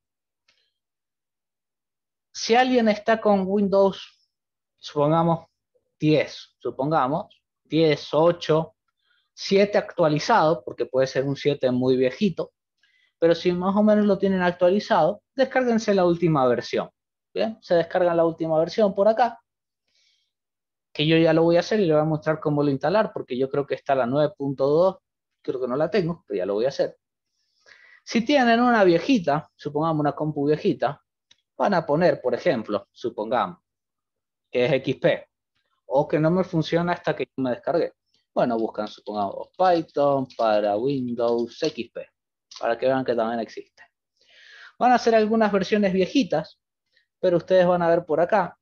Si alguien está con Windows, supongamos 10, supongamos 10, 8, 7 actualizado, porque puede ser un 7 muy viejito, pero si más o menos lo tienen actualizado, descárguense la última versión. Se descarga la última versión por acá, que yo ya lo voy a hacer y le voy a mostrar cómo lo instalar, porque yo creo que está la 9.2, creo que no la tengo, pero ya lo voy a hacer. Si tienen una viejita, supongamos una compu viejita, van a poner, por ejemplo, supongamos, que es XP, o que no me funciona hasta que me descargué. Bueno, buscan, supongamos, Python para Windows XP, para que vean que también existe. Van a hacer algunas versiones viejitas, pero ustedes van a ver por acá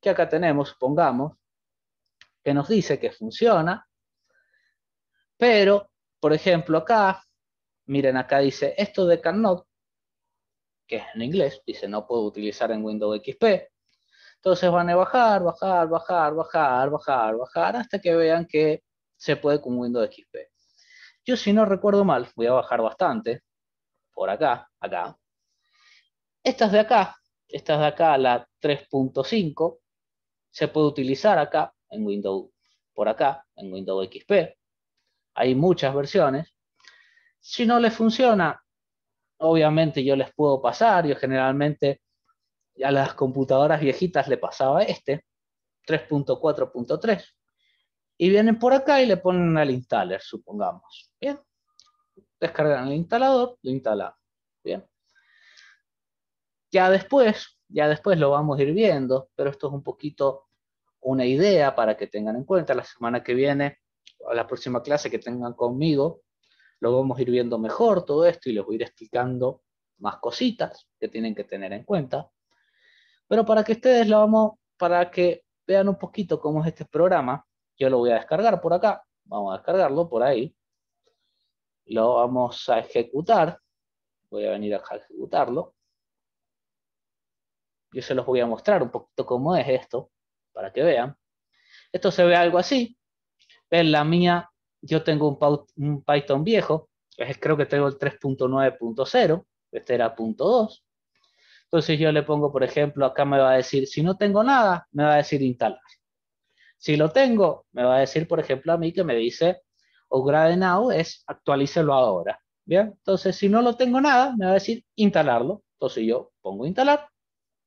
que acá tenemos, supongamos, que nos dice que funciona, pero, por ejemplo, acá, miren, acá dice esto de cannot, que es en inglés, dice no puedo utilizar en Windows XP. Entonces van a bajar, bajar, bajar, bajar, bajar, bajar, hasta que vean que se puede con Windows XP. Yo si no recuerdo mal, voy a bajar bastante, por acá, acá. Estas de acá, estas de acá, la 3.5, se puede utilizar acá en Windows, por acá, en Windows XP. Hay muchas versiones. Si no les funciona, obviamente yo les puedo pasar, yo generalmente a las computadoras viejitas le pasaba este, 3.4.3, y vienen por acá y le ponen al installer, supongamos. Bien, descargan el instalador, lo instalan. Bien. Ya después, ya después lo vamos a ir viendo, pero esto es un poquito una idea para que tengan en cuenta la semana que viene, a la próxima clase que tengan conmigo, lo vamos a ir viendo mejor todo esto y les voy a ir explicando más cositas que tienen que tener en cuenta. Pero para que ustedes lo vamos, para que vean un poquito cómo es este programa, yo lo voy a descargar por acá, vamos a descargarlo por ahí, lo vamos a ejecutar, voy a venir acá a ejecutarlo, yo se los voy a mostrar un poquito cómo es esto, para que vean. Esto se ve algo así. En la mía, yo tengo un, Python viejo, creo que tengo el 3.9.0, este era .2. Entonces yo le pongo, por ejemplo, acá me va a decir, si no tengo nada, me va a decir instalar. Si lo tengo, me va a decir, por ejemplo, a mí que me dice, o grade now es actualícelo ahora. Bien, entonces si no lo tengo nada, me va a decir instalarlo. Entonces yo pongo instalar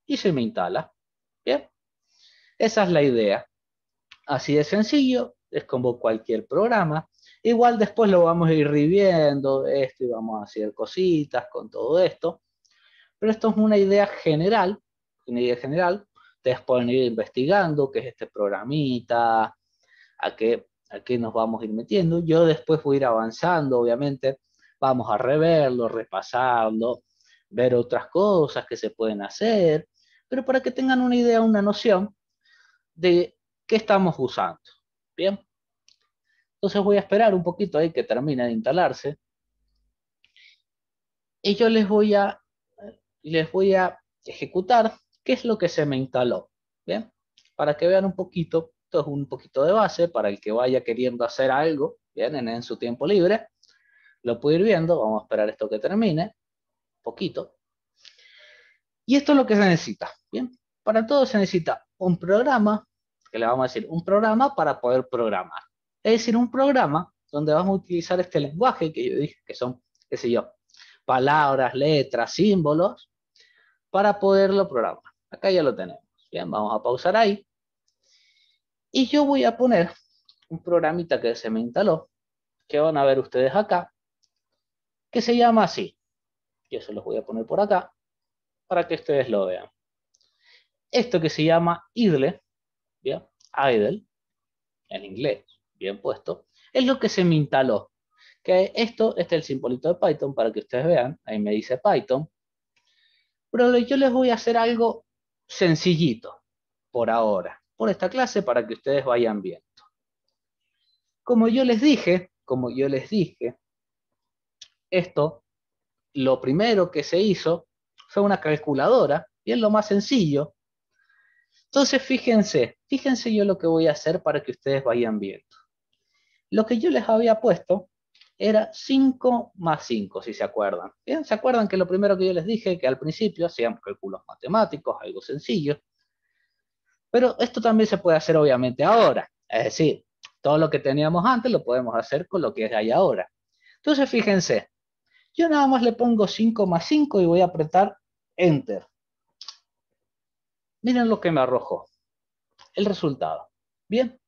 y se me instala. ¿Bien? Esa es la idea. Así de sencillo, es como cualquier programa. Igual después lo vamos a ir viviendo. esto, y vamos a hacer cositas con todo esto. Pero esto es una idea general, una idea general. Ustedes pueden ir investigando qué es este programita, a qué, a qué nos vamos a ir metiendo. Yo después voy a ir avanzando, obviamente. Vamos a reverlo, repasarlo, ver otras cosas que se pueden hacer pero para que tengan una idea, una noción de qué estamos usando. Bien. Entonces voy a esperar un poquito ahí que termine de instalarse. Y yo les voy a, les voy a ejecutar qué es lo que se me instaló. Bien. Para que vean un poquito, esto es un poquito de base para el que vaya queriendo hacer algo, bien, en, su tiempo libre. Lo puedo ir viendo, vamos a esperar esto que termine, Un poquito. Y esto es lo que se necesita. Bien, para todo se necesita un programa, que le vamos a decir un programa para poder programar. Es decir, un programa donde vamos a utilizar este lenguaje que yo dije, que son, qué sé yo, palabras, letras, símbolos, para poderlo programar. Acá ya lo tenemos. Bien, vamos a pausar ahí. Y yo voy a poner un programita que se me instaló, que van a ver ustedes acá, que se llama así. Yo se los voy a poner por acá para que ustedes lo vean. Esto que se llama idle, ¿bien? idle, en inglés, bien puesto, es lo que se me instaló. Que esto, este es el simbolito de Python para que ustedes vean, ahí me dice Python. Pero yo les voy a hacer algo sencillito, por ahora, por esta clase para que ustedes vayan viendo. Como yo les dije, como yo les dije, esto, lo primero que se hizo fue una calculadora y es lo más sencillo. Entonces, fíjense, fíjense yo lo que voy a hacer para que ustedes vayan viendo. Lo que yo les había puesto era 5 más 5, si se acuerdan. ¿Bien? ¿Se acuerdan que lo primero que yo les dije, que al principio hacían cálculos matemáticos, algo sencillo? Pero esto también se puede hacer obviamente ahora. Es decir, todo lo que teníamos antes lo podemos hacer con lo que hay ahora. Entonces, fíjense, yo nada más le pongo 5 más 5 y voy a apretar Enter. Miren lo que me arrojó. El resultado. Bien.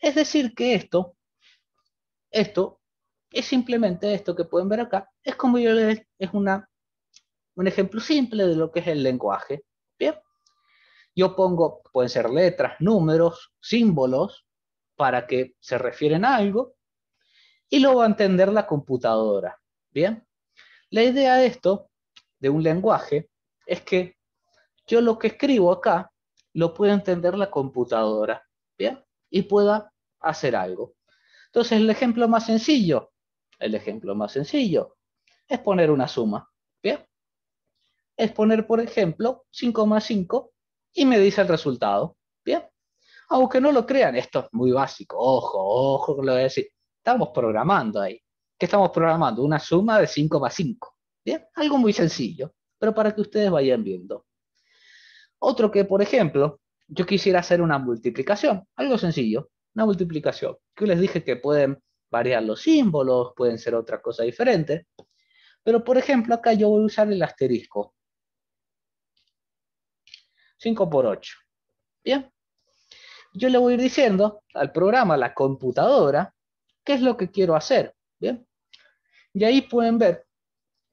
Es decir que esto, esto, es simplemente esto que pueden ver acá. Es como yo les, es un ejemplo simple de lo que es el lenguaje. Bien. Yo pongo, pueden ser letras, números, símbolos, para que se refieren a algo, y luego va a entender la computadora. Bien, la idea de esto, de un lenguaje, es que yo lo que escribo acá lo puede entender la computadora, ¿bien? Y pueda hacer algo. Entonces, el ejemplo más sencillo, el ejemplo más sencillo, es poner una suma, ¿bien? Es poner, por ejemplo, 5 más 5 y me dice el resultado, ¿bien? Aunque no lo crean, esto es muy básico, ojo, ojo, lo voy a decir. Estamos programando ahí, ¿Qué estamos programando? Una suma de 5 más 5. Bien, algo muy sencillo, pero para que ustedes vayan viendo. Otro que, por ejemplo, yo quisiera hacer una multiplicación, algo sencillo, una multiplicación. Yo les dije que pueden variar los símbolos, pueden ser otra cosa diferente, pero por ejemplo acá yo voy a usar el asterisco. 5 por 8. Bien. Yo le voy a ir diciendo al programa, a la computadora, qué es lo que quiero hacer. Bien. Y ahí pueden ver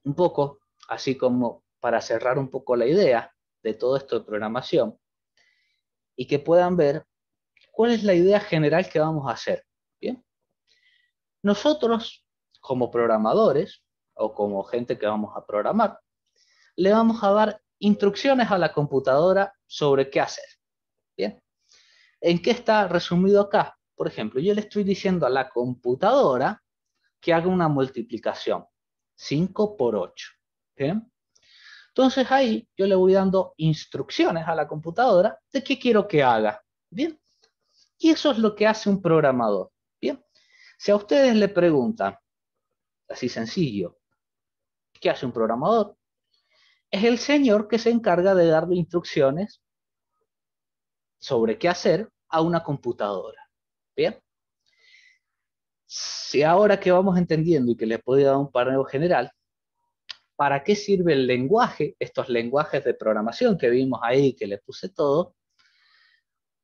un poco, así como para cerrar un poco la idea de todo esto de programación, y que puedan ver cuál es la idea general que vamos a hacer. Bien. Nosotros, como programadores, o como gente que vamos a programar, le vamos a dar instrucciones a la computadora sobre qué hacer. Bien. ¿En qué está resumido acá? Por ejemplo, yo le estoy diciendo a la computadora que haga una multiplicación. 5 por 8. ¿bien? Entonces ahí yo le voy dando instrucciones a la computadora de qué quiero que haga. Bien. Y eso es lo que hace un programador. Bien. Si a ustedes le preguntan, así sencillo, ¿qué hace un programador? Es el señor que se encarga de darle instrucciones sobre qué hacer a una computadora. Bien si ahora que vamos entendiendo y que le podía dar un parámetro general, ¿para qué sirve el lenguaje, estos lenguajes de programación que vimos ahí, que le puse todo?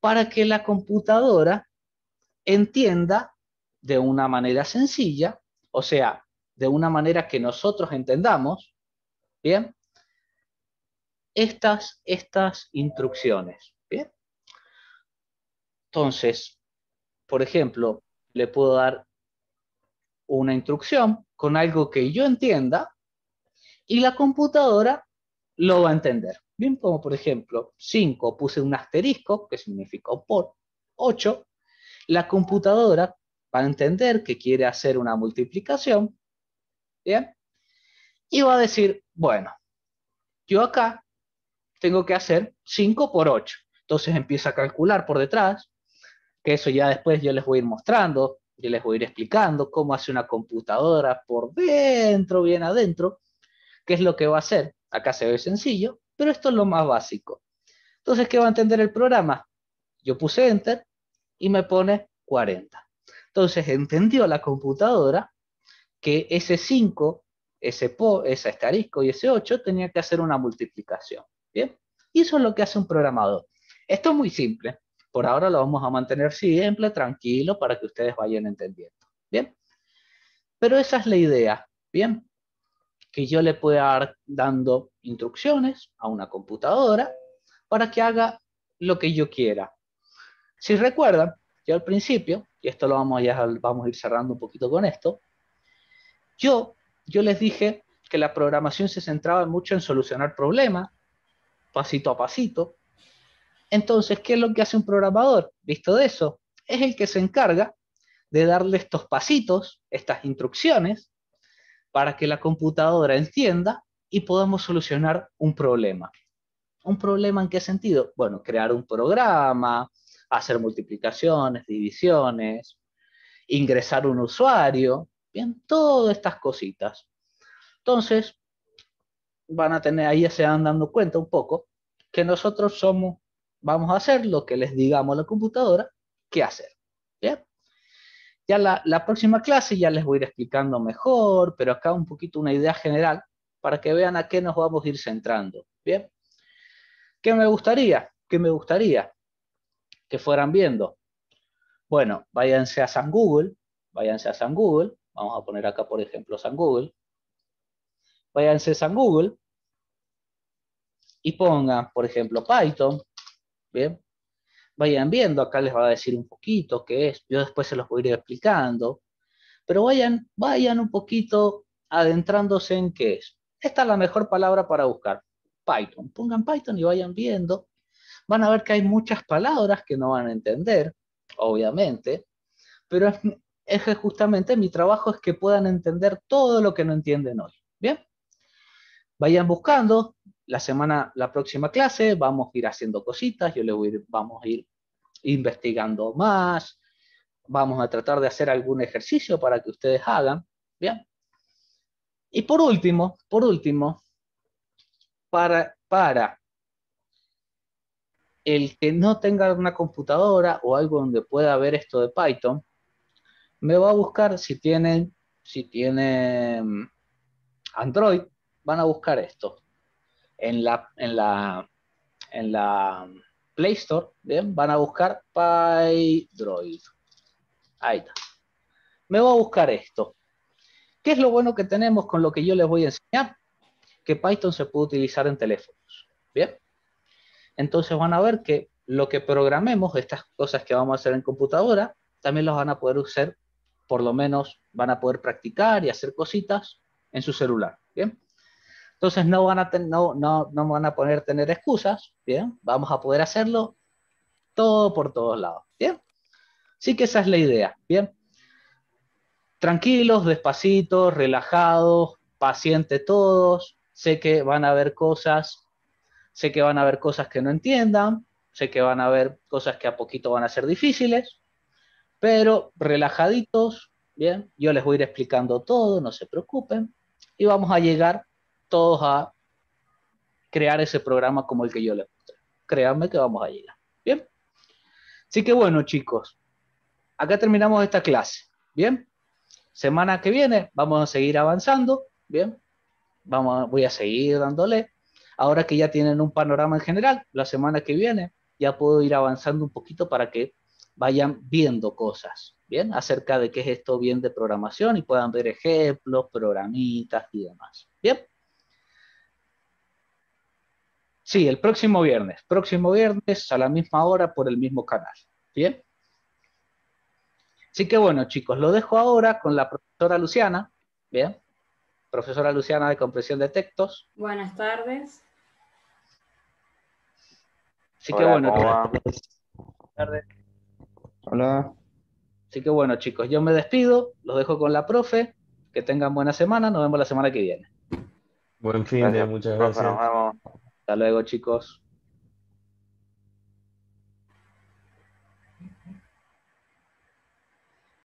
Para que la computadora entienda de una manera sencilla, o sea, de una manera que nosotros entendamos, ¿bien? Estas, estas instrucciones, ¿bien? Entonces, por ejemplo, le puedo dar una instrucción con algo que yo entienda y la computadora lo va a entender. Bien, como por ejemplo, 5 puse un asterisco, que significó por 8, la computadora va a entender que quiere hacer una multiplicación, ¿bien? Y va a decir, bueno, yo acá tengo que hacer 5 por 8. Entonces empieza a calcular por detrás, que eso ya después yo les voy a ir mostrando, y les voy a ir explicando cómo hace una computadora por dentro, bien adentro, qué es lo que va a hacer. Acá se ve sencillo, pero esto es lo más básico. Entonces, ¿qué va a entender el programa? Yo puse Enter y me pone 40. Entonces, entendió la computadora que ese 5, ese PO, ese asterisco y ese 8 tenía que hacer una multiplicación. ¿Bien? Y eso es lo que hace un programador. Esto es muy simple. Por ahora lo vamos a mantener simple, tranquilo, para que ustedes vayan entendiendo. Bien. Pero esa es la idea. Bien. Que yo le pueda dar dando instrucciones a una computadora para que haga lo que yo quiera. Si recuerdan, yo al principio, y esto lo vamos, ya vamos a ir cerrando un poquito con esto, yo, yo les dije que la programación se centraba mucho en solucionar problemas, pasito a pasito, entonces, ¿qué es lo que hace un programador? Visto de eso, es el que se encarga de darle estos pasitos, estas instrucciones, para que la computadora entienda y podamos solucionar un problema. ¿Un problema en qué sentido? Bueno, crear un programa, hacer multiplicaciones, divisiones, ingresar un usuario, bien, todas estas cositas. Entonces, van a tener, ahí ya se van dando cuenta un poco, que nosotros somos vamos a hacer lo que les digamos a la computadora ¿qué hacer. ¿bien? Ya la, la, próxima clase ya les voy a ir explicando mejor, pero acá un poquito una idea general para que vean a qué nos vamos a ir centrando. ¿Bien? ¿Qué me gustaría? ¿Qué me gustaría que fueran viendo? Bueno, váyanse a San Google, váyanse a San Google, vamos a poner acá por ejemplo San Google, váyanse a San Google y pongan por ejemplo Python, Bien, vayan viendo, acá les va a decir un poquito qué es, yo después se los voy a ir explicando, pero vayan, vayan un poquito adentrándose en qué es. Esta es la mejor palabra para buscar, Python. Pongan Python y vayan viendo. Van a ver que hay muchas palabras que no van a entender, obviamente, pero es, que justamente mi trabajo es que puedan entender todo lo que no entienden hoy. Bien, vayan buscando, la semana, la próxima clase, vamos a ir haciendo cositas, yo le voy a ir, vamos a ir investigando más, vamos a tratar de hacer algún ejercicio para que ustedes hagan, ¿bien? Y por último, por último, para, para el que no tenga una computadora o algo donde pueda ver esto de Python, me va a buscar si tienen, si tienen mm, Android, van a buscar esto en la, en la, en la Play Store, ¿bien? van a buscar PyDroid. Ahí está. Me voy a buscar esto. ¿Qué es lo bueno que tenemos con lo que yo les voy a enseñar? Que Python se puede utilizar en teléfonos. ¿Bien? Entonces van a ver que lo que programemos, estas cosas que vamos a hacer en computadora, también las van a poder usar, por lo menos van a poder practicar y hacer cositas en su celular. ¿Bien? Entonces no van a, no, van a poner tener excusas, ¿bien? Vamos a poder hacerlo todo por todos lados, ¿bien? Sí que esa es la idea, ¿bien? Tranquilos, despacitos, relajados, pacientes todos, sé que van a haber cosas, sé que van a haber cosas que no entiendan, sé que van a haber cosas que a poquito van a ser difíciles, pero relajaditos, bien, yo les voy a ir explicando todo, no se preocupen, y vamos a llegar todos a crear ese programa como el que yo les mostré. Créanme que vamos a llegar. Bien. Así que bueno, chicos, acá terminamos esta clase. Bien. Semana que viene vamos a seguir avanzando. Bien. Vamos, voy a seguir dándole. Ahora que ya tienen un panorama en general, la semana que viene ya puedo ir avanzando un poquito para que vayan viendo cosas, ¿bien? Acerca de qué es esto bien de programación y puedan ver ejemplos, programitas y demás, ¿bien? Sí, el próximo viernes. Próximo viernes a la misma hora por el mismo canal. ¿Bien? Así que bueno, chicos, lo dejo ahora con la profesora Luciana. ¿Bien? Profesora Luciana de Compresión de Textos. Buenas tardes. Así que bueno. Buenas Hola. Así que bueno, chicos, yo me despido. Los dejo con la profe. Que tengan buena semana. Nos vemos la semana que viene. Buen fin de muchas gracias. Hasta luego, chicos.